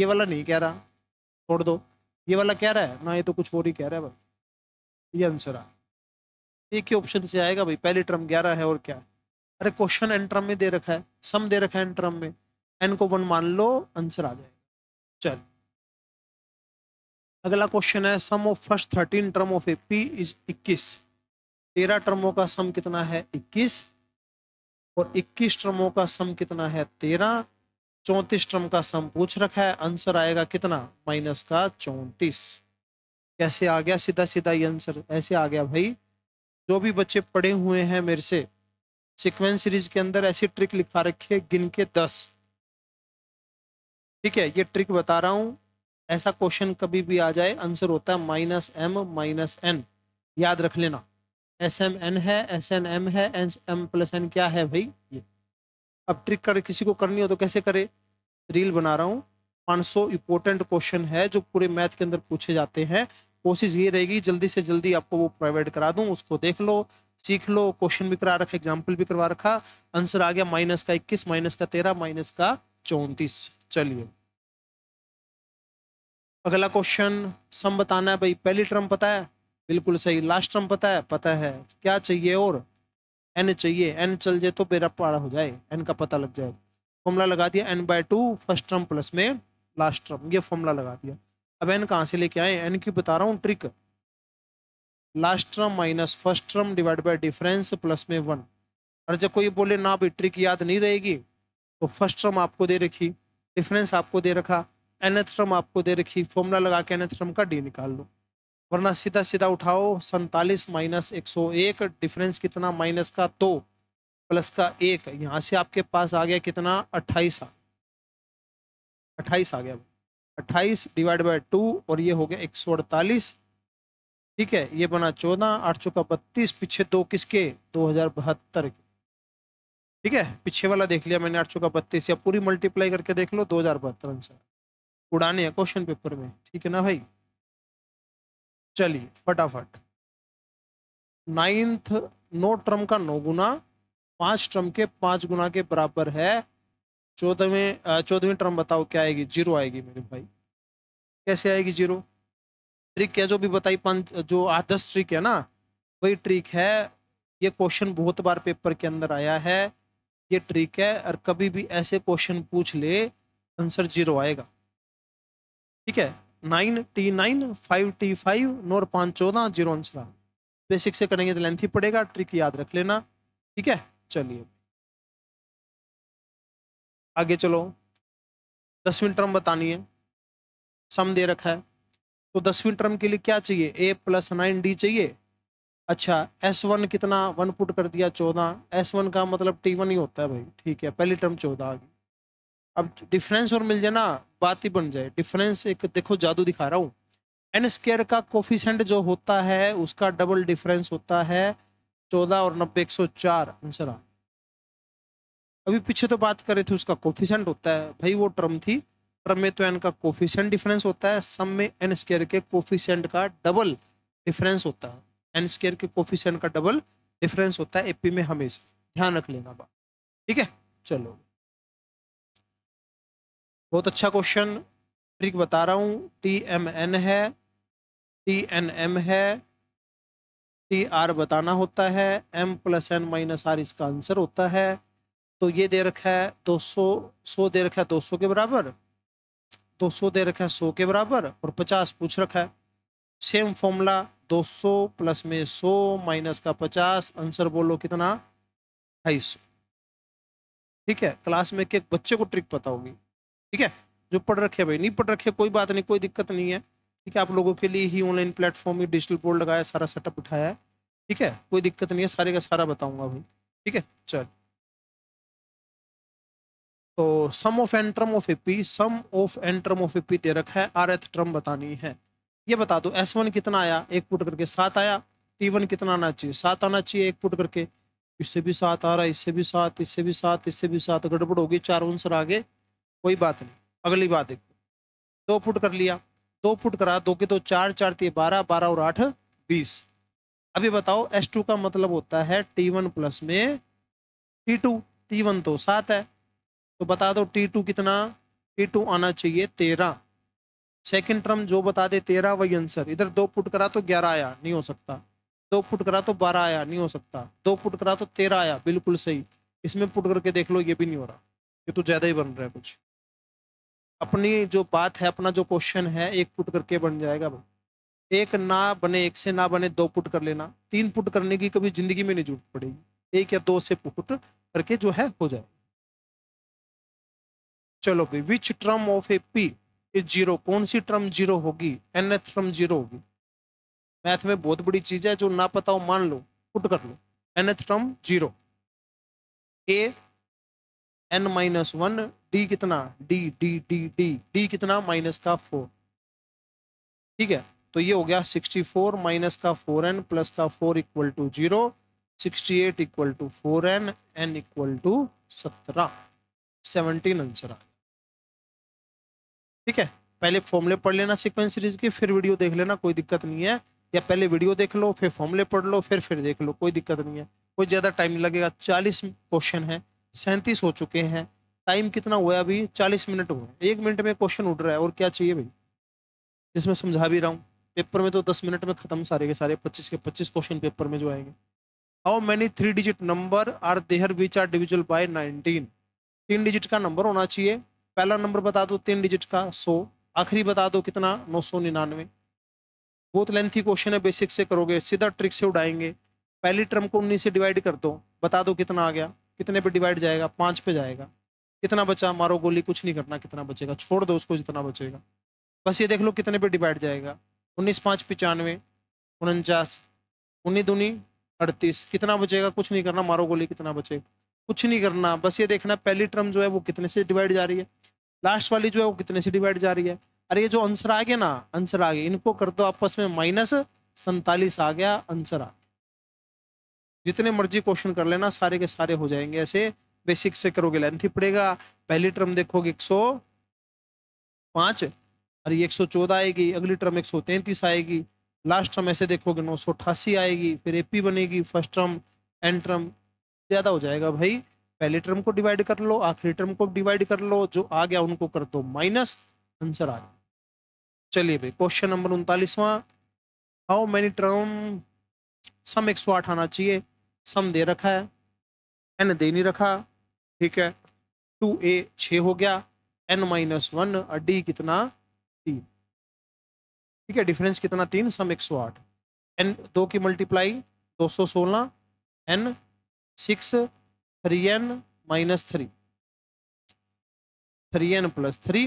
ये वाला नहीं कह रहा छोड़ दो ये वाला कह रहा है ना ये तो कुछ और ही कह रहा है भाई ये आंसर आ एक ही ऑप्शन से आएगा भाई पहली टर्म ग्यारह है और क्या अरे क्वेश्चन एन टर्म में दे रखा है सम दे रखा है एन टर्म में एन को वन मान लो आंसर आ जाएगा चल अगला क्वेश्चन है sum of first thirteen term of A P is इक्कीस तेरह टर्मों का सम कितना है इक्कीस और इक्कीस टर्मों का सम कितना है तेरह चौंतीस टर्म का सम पूछ रखा है आंसर आएगा कितना माइनस का चौंतीस कैसे आ गया सीधा सीधा ये आंसर ऐसे आ गया भाई जो भी बच्चे पढ़े हुए हैं मेरे से सिक्वेंस सीरीज के अंदर ऐसी ट्रिक लिखा रखी है गिन के दस ठीक है ये ट्रिक बता रहा हूँ ऐसा क्वेश्चन कभी भी आ जाए आंसर होता है माइनस एम माइनस एन याद रख लेना एस एम एन है एस एन एम है एन एम प्लस एन क्या है भाई ये अब ट्रिक कर किसी को करनी हो तो कैसे करे रील बना रहा हूँ 500 इंपॉर्टेंट क्वेश्चन है जो पूरे मैथ के अंदर पूछे जाते हैं कोशिश ये रहेगी जल्दी से जल्दी आपको वो प्रोवाइड करा दूँ उसको देख लो सीख लो क्वेश्चन भी करा रखा एग्जाम्पल भी करवा रखा आंसर आ गया माइनस का इक्कीस माइनस का तेरह माइनस का चौंतीस चलिए अगला क्वेश्चन सम बताना है भाई पहली टर्म पता है बिल्कुल सही लास्ट टर्म पता है पता है क्या चाहिए और एन चाहिए एन चल जाए तो मेरा पारा हो जाए एन का पता लग जाए फॉर्मूला लगा दिया N by two first term plus में लास्ट टर्म ये फॉर्मूला लगा दिया अब एन कहाँ से लेके आए एन की बता रहा हूँ trick last term minus first term divide by difference plus में वन और जब कोई बोले ना भी ट्रिक याद नहीं रहेगी तो फर्स्ट टर्म आपको दे रखी डिफरेंस आपको दे रखा एनथ्रम आपको दे रखी फॉर्मूला लगा के एनथ्रम का डी निकाल लो वरना सीधा सीधा उठाओ सैतालीस माइनस एक सौ एक डिफरेंस कितना माइनस का दो तो, प्लस का एक यहाँ से आपके पास आ गया कितना अट्ठाईस आ अट्ठाईस आ गया अट्ठाईस डिवाइड बाई टू और ये हो गया एक सौ अड़तालीस ठीक है ये बना चौदह आठ चौका बत्तीस पीछे दो किसके दो हजार बहत्तर के ठीक है पीछे वाला देख लिया मैंने आठ चौका बत्तीस या पूरी मल्टीप्लाई करके देख लो दो हजार बहत्तर आंसर उड़ाने हैं क्वेश्चन पेपर में ठीक है ना भाई चलिए फटाफट नाइन्थ नो ट्रम का नौ गुना पांच ट्रम के पांच गुना के बराबर है चौदहवें चौदहवीं ट्रम बताओ क्या आएगी जीरो आएगी मेरे भाई कैसे आएगी जीरो ट्रिक क्या जो भी बताई पांच जो आठ दस ट्रिक है ना वही ट्रिक है ये क्वेश्चन बहुत बार पेपर के अंदर आया है ये ट्रिक है और कभी भी ऐसे क्वेश्चन पूछ ले आंसर जीरो आएगा ठीक है nine T nine five T five नोर पाँच चौदह जीरो अंसरा बेसिक से करेंगे तो लेंथ ही पड़ेगा ट्रिक याद रख लेना ठीक है चलिए आगे चलो दसवीं टर्म बतानी है सम दे रखा है तो दसवीं टर्म के लिए क्या चाहिए ए प्लस नाइन डी चाहिए अच्छा एस वन कितना वन पुट कर दिया चौदह एस वन का मतलब टी वन ही होता है भाई ठीक है पहली टर्म चौदह आ गई अब डिफरेंस और मिल जाए ना बात ही बन जाए डिफरेंस एक देखो जादू दिखा रहा हूँ एन स्केयर का कोफिशेंट जो होता है उसका डबल डिफरेंस होता है चौदह और नब्बे एक सौ चार आंसर आ अभी पीछे तो बात कर रहे थे उसका कोफिशेंट होता है भाई वो टर्म थी टर्म में तो एन का कोफिशेंट डिफरेंस होता है सम में एन स्केयर के कोफिशेंट का डबल डिफरेंस होता है एन स्केयर के कोफिशेंट का डबल डिफरेंस होता है एपी में हमेशा ध्यान रख लेना बात ठीक है चलो बहुत अच्छा क्वेश्चन ट्रिक बता रहा हूँ टी एम एन है टी एन एम है टी आर बताना होता है M plus N minus R इसका आंसर होता है तो ये दे रखा है दो सौ सौ दे रखा है दो सौ के बराबर दो सौ दे रखा है सौ के बराबर और पचास पूछ रखा है सेम फॉर्मूला दो सौ प्लस में सौ माइनस का पचास आंसर बोलो कितना ढाई सौ ठीक है क्लास में एक बच्चे को ट्रिक पता होगी ठीक है जो पढ़ रखे भाई नहीं पढ़ रखे कोई बात नहीं कोई दिक्कत नहीं है ठीक है आप लोगों के लिए ही ऑनलाइन प्लेटफॉर्म ही डिजिटल बोर्ड लगाया सारा सेटअप उठाया है ठीक है कोई दिक्कत नहीं है सारे का सारा बताऊंगा भाई ठीक है चल तो sum of n term of AP sum of n term of AP दे रखा है आर एथ ट्रम बतानी है ये बता दो एस वन कितना आया एक पुट करके सात आया टी वन कितना आना चाहिए सात आना चाहिए एक पुट करके इससे भी सात आ रहा है इससे भी सात इससे भी सात इससे भी सात गड़बड़ होगी चार आंसर आगे कोई बात नहीं अगली बात देखो दो फुट कर लिया दो फुट करा दो के दो तो चार चार तीन बारह बारह और आठ बीस अभी बताओ एस टू का मतलब होता है टी वन प्लस में टी टू टी वन तो सात है तो बता दो टी टू कितना टी टू आना चाहिए तेरह सेकेंड टर्म जो बता दे तेरह वही आंसर इधर दो फुट करा तो ग्यारह आया नहीं हो सकता दो फुट करा तो बारह आया नहीं हो सकता दो फुट करा तो तेरह आया बिल्कुल सही इसमें पुट करके देख लो ये भी नहीं हो रहा ये तो ज़्यादा ही बन रहा है कुछ अपनी जो बात है अपना जो क्वेश्चन है एक पुट करके बन जाएगा भाई एक ना बने एक से ना बने दो पुट कर लेना तीन पुट करने की कभी जिंदगी में नहीं जरूरत पड़ेगी एक या दो से पुट करके जो है हो जाए चलो भाई which term of A P is zero कौन सी ट्रम जीरो होगी एन एथ ट्रम जीरो होगी मैथ में बहुत बड़ी चीज है जो ना पता हो मान लो पुट कर लो nth term zero A N minus one D कितना D D D D D कितना माइनस का फोर ठीक है तो ये हो गया सिक्सटी फोर माइनस का फोर एन प्लस का four equal to zero sixty eight equal to four N N equal to सत्रह सेवनटीन आंसर आ ठीक है पहले फॉर्मूले पढ़ लेना सीक्वेंस सीरीज की फिर वीडियो देख लेना कोई दिक्कत नहीं है या पहले वीडियो देख लो फिर फॉर्मूले पढ़ लो फिर फिर देख लो कोई दिक्कत नहीं है कोई ज़्यादा टाइम नहीं लगेगा चालीस क्वेश्चन है सैंतीस हो चुके हैं टाइम कितना हुआ है अभी चालीस मिनट हुए एक मिनट में क्वेश्चन उठ रहा है और क्या चाहिए भाई जिसमें समझा भी रहा हूँ पेपर में तो दस मिनट में खत्म सारे के सारे पच्चीस के पच्चीस क्वेश्चन पेपर में जो आएंगे how many three digit number are there which are divisible by nineteen तीन डिजिट का नंबर होना चाहिए पहला नंबर बता दो तीन डिजिट का सौ आखिरी बता दो कितना नौ सौ निन्यानवे बहुत लेंथी क्वेश्चन है बेसिक से करोगे सीधा ट्रिक से उड़ाएंगे पहली टर्म को उन्नीस से डिवाइड कर दो बता दो कितना आ गया कितने पे डिवाइड जाएगा पाँच पे जाएगा कितना बचा मारो गोली कुछ नहीं करना कितना बचेगा छोड़ दो उसको जितना बचेगा बस ये देख लो कितने पे डिवाइड जाएगा उन्नीस पाँच पचानवे उनचास उन्नीस दूनी अड़तीस कितना बचेगा कुछ नहीं करना मारो गोली कितना बचेगा कुछ नहीं करना बस ये देखना पहली टर्म जो है वो कितने से डिवाइड जा रही है लास्ट वाली जो है वो कितने से डिवाइड जा रही है अरे ये जो आंसर आ गया ना आंसर आ गया इनको कर दो आपस में माइनस सैतालीस आ गया आंसर आ गया जितने मर्जी क्वेश्चन कर लेना सारे के सारे हो जाएंगे ऐसे बेसिक से करोगे लेंथ ही पड़ेगा पहली टर्म देखोगे एक सौ पाँच और ये एक सौ चौदह आएगी अगली टर्म एक सौ तैंतीस आएगी लास्ट टर्म ऐसे देखोगे नौ सौ अठासी आएगी फिर पी बनेगी फर्स्ट टर्म एंड टर्म ज़्यादा हो जाएगा भाई पहले टर्म को डिवाइड कर लो आखिरी टर्म को डिवाइड कर लो जो आ गया उनको कर दो माइनस आंसर आ गया चलिए भाई क्वेश्चन नंबर उनतालीसवा हाउ मैनी टर्म सम एक सौ आठ आना चाहिए सम दे रखा है एन दे नहीं रखा ठीक है टू ए छ हो गया एन माइनस वन और डी कितना तीन ठीक है डिफरेंस कितना तीन सम एक सौ आठ एन दो की मल्टीप्लाई दो सौ सोलह N six three N minus three three N plus three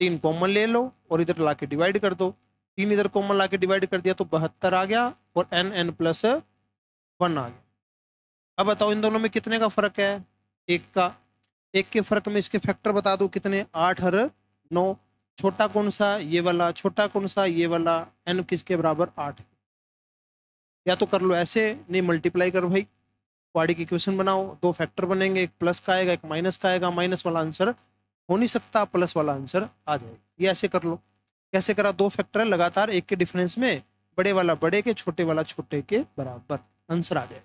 तीन कॉमन ले लो और इधर ला के डिवाइड कर दो तीन इधर कॉमन ला के डिवाइड कर दिया तो बहत्तर आ गया और एन एन प्लस वन आ गया अब बताओ इन दोनों में कितने का फर्क है एक का एक के फर्क में इसके फैक्टर बता दो कितने आठ हर नौ छोटा कौन सा ये वाला छोटा कौन सा ये वाला एन किसके बराबर आठ या तो कर लो ऐसे नहीं मल्टीप्लाई करो भाई की क्वेश्चन बनाओ दो फैक्टर बनेंगे एक प्लस का आएगा एक माइनस का आएगा माइनस वाला आंसर हो नहीं सकता प्लस वाला आंसर आ जाएगा ये ऐसे कर लो कैसे करा दो फैक्टर है लगातार एक के डिफरेंस में बड़े वाला बड़े के छोटे वाला छोटे के बराबर आंसर आ जाएगा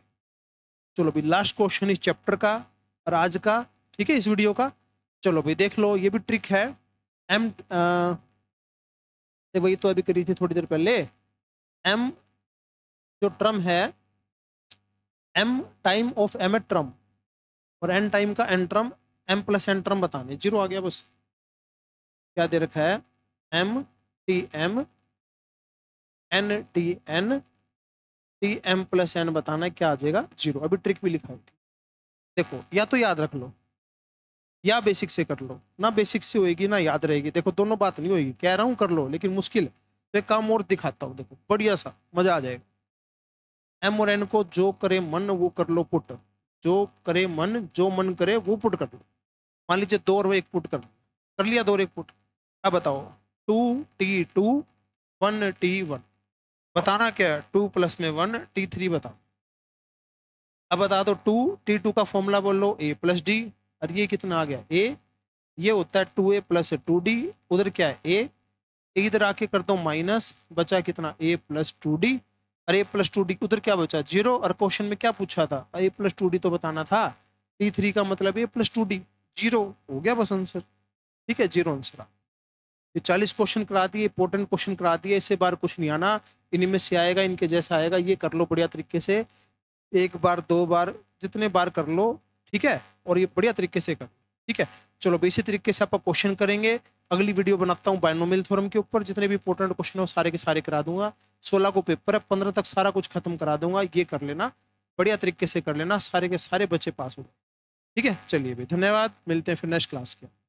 चलो भाई लास्ट क्वेश्चन इस चैप्टर का और आज का ठीक है इस वीडियो का चलो भाई देख लो ये भी ट्रिक है एम वही तो अभी करी थी थोड़ी देर पहले एम जो ट्रम है M time of M term और एन टाइम का N term M plus N term बताने जीरो आ गया बस क्या दे रखा है M T M N T N three M plus N बताना क्या आ जाएगा जीरो अभी ट्रिक भी लिखा हुई थी देखो या तो याद रख लो या बेसिक से कर लो ना बेसिक से होएगी ना याद रहेगी देखो दोनों बात नहीं होगी कह रहा हूँ कर लो लेकिन मुश्किल है तो एक काम और दिखाता हूँ देखो बढ़िया सा मजा आ जाएगा एम और एन को जो करे मन वो कर लो पुट जो करे मन जो मन करे वो पुट कर लो मान लीजिए दो और एक पुट कर लो कर लिया दो और एक पुट अब बताओ two T two one T one बताना क्या है टू प्लस में वन टी थ्री बताओ अब बता दो टू टी टू का फॉर्मूला बोल लो ए प्लस डी और ये कितना आ गया ए ये होता है two A plus two D उधर क्या है ए इधर आके कर दो माइनस बचा कितना ए प्लस टू डी और ए प्लस टू डी उधर क्या बचा जीरो और क्वेश्चन में क्या पूछा था ए प्लस टू डी तो बताना था टी थ्री का मतलब A plus two D zero हो गया बस आंसर ठीक है जीरो आंसर ये चालीस क्वेश्चन करा दिए इंपॉर्टेंट क्वेश्चन करा दिए इससे बार कुछ नहीं आना इनमें से आएगा इनके जैसा आएगा ये कर लो बढ़िया तरीके से एक बार दो बार जितने बार कर लो ठीक है और ये बढ़िया तरीके से कर ठीक है चलो इसी तरीके से आप क्वेश्चन करेंगे अगली वीडियो बनाता हूँ बायनोमियल थ्योरम के ऊपर जितने भी इंपॉर्टेंट क्वेश्चन हो सारे के सारे करा दूंगा सोलह को पेपर है पंद्रह तक सारा कुछ खत्म करा दूंगा ये कर लेना बढ़िया तरीके से कर लेना सारे के सारे बच्चे पास हो ठीक है चलिए भाई धन्यवाद मिलते हैं फिर नेक्स्ट क्लास के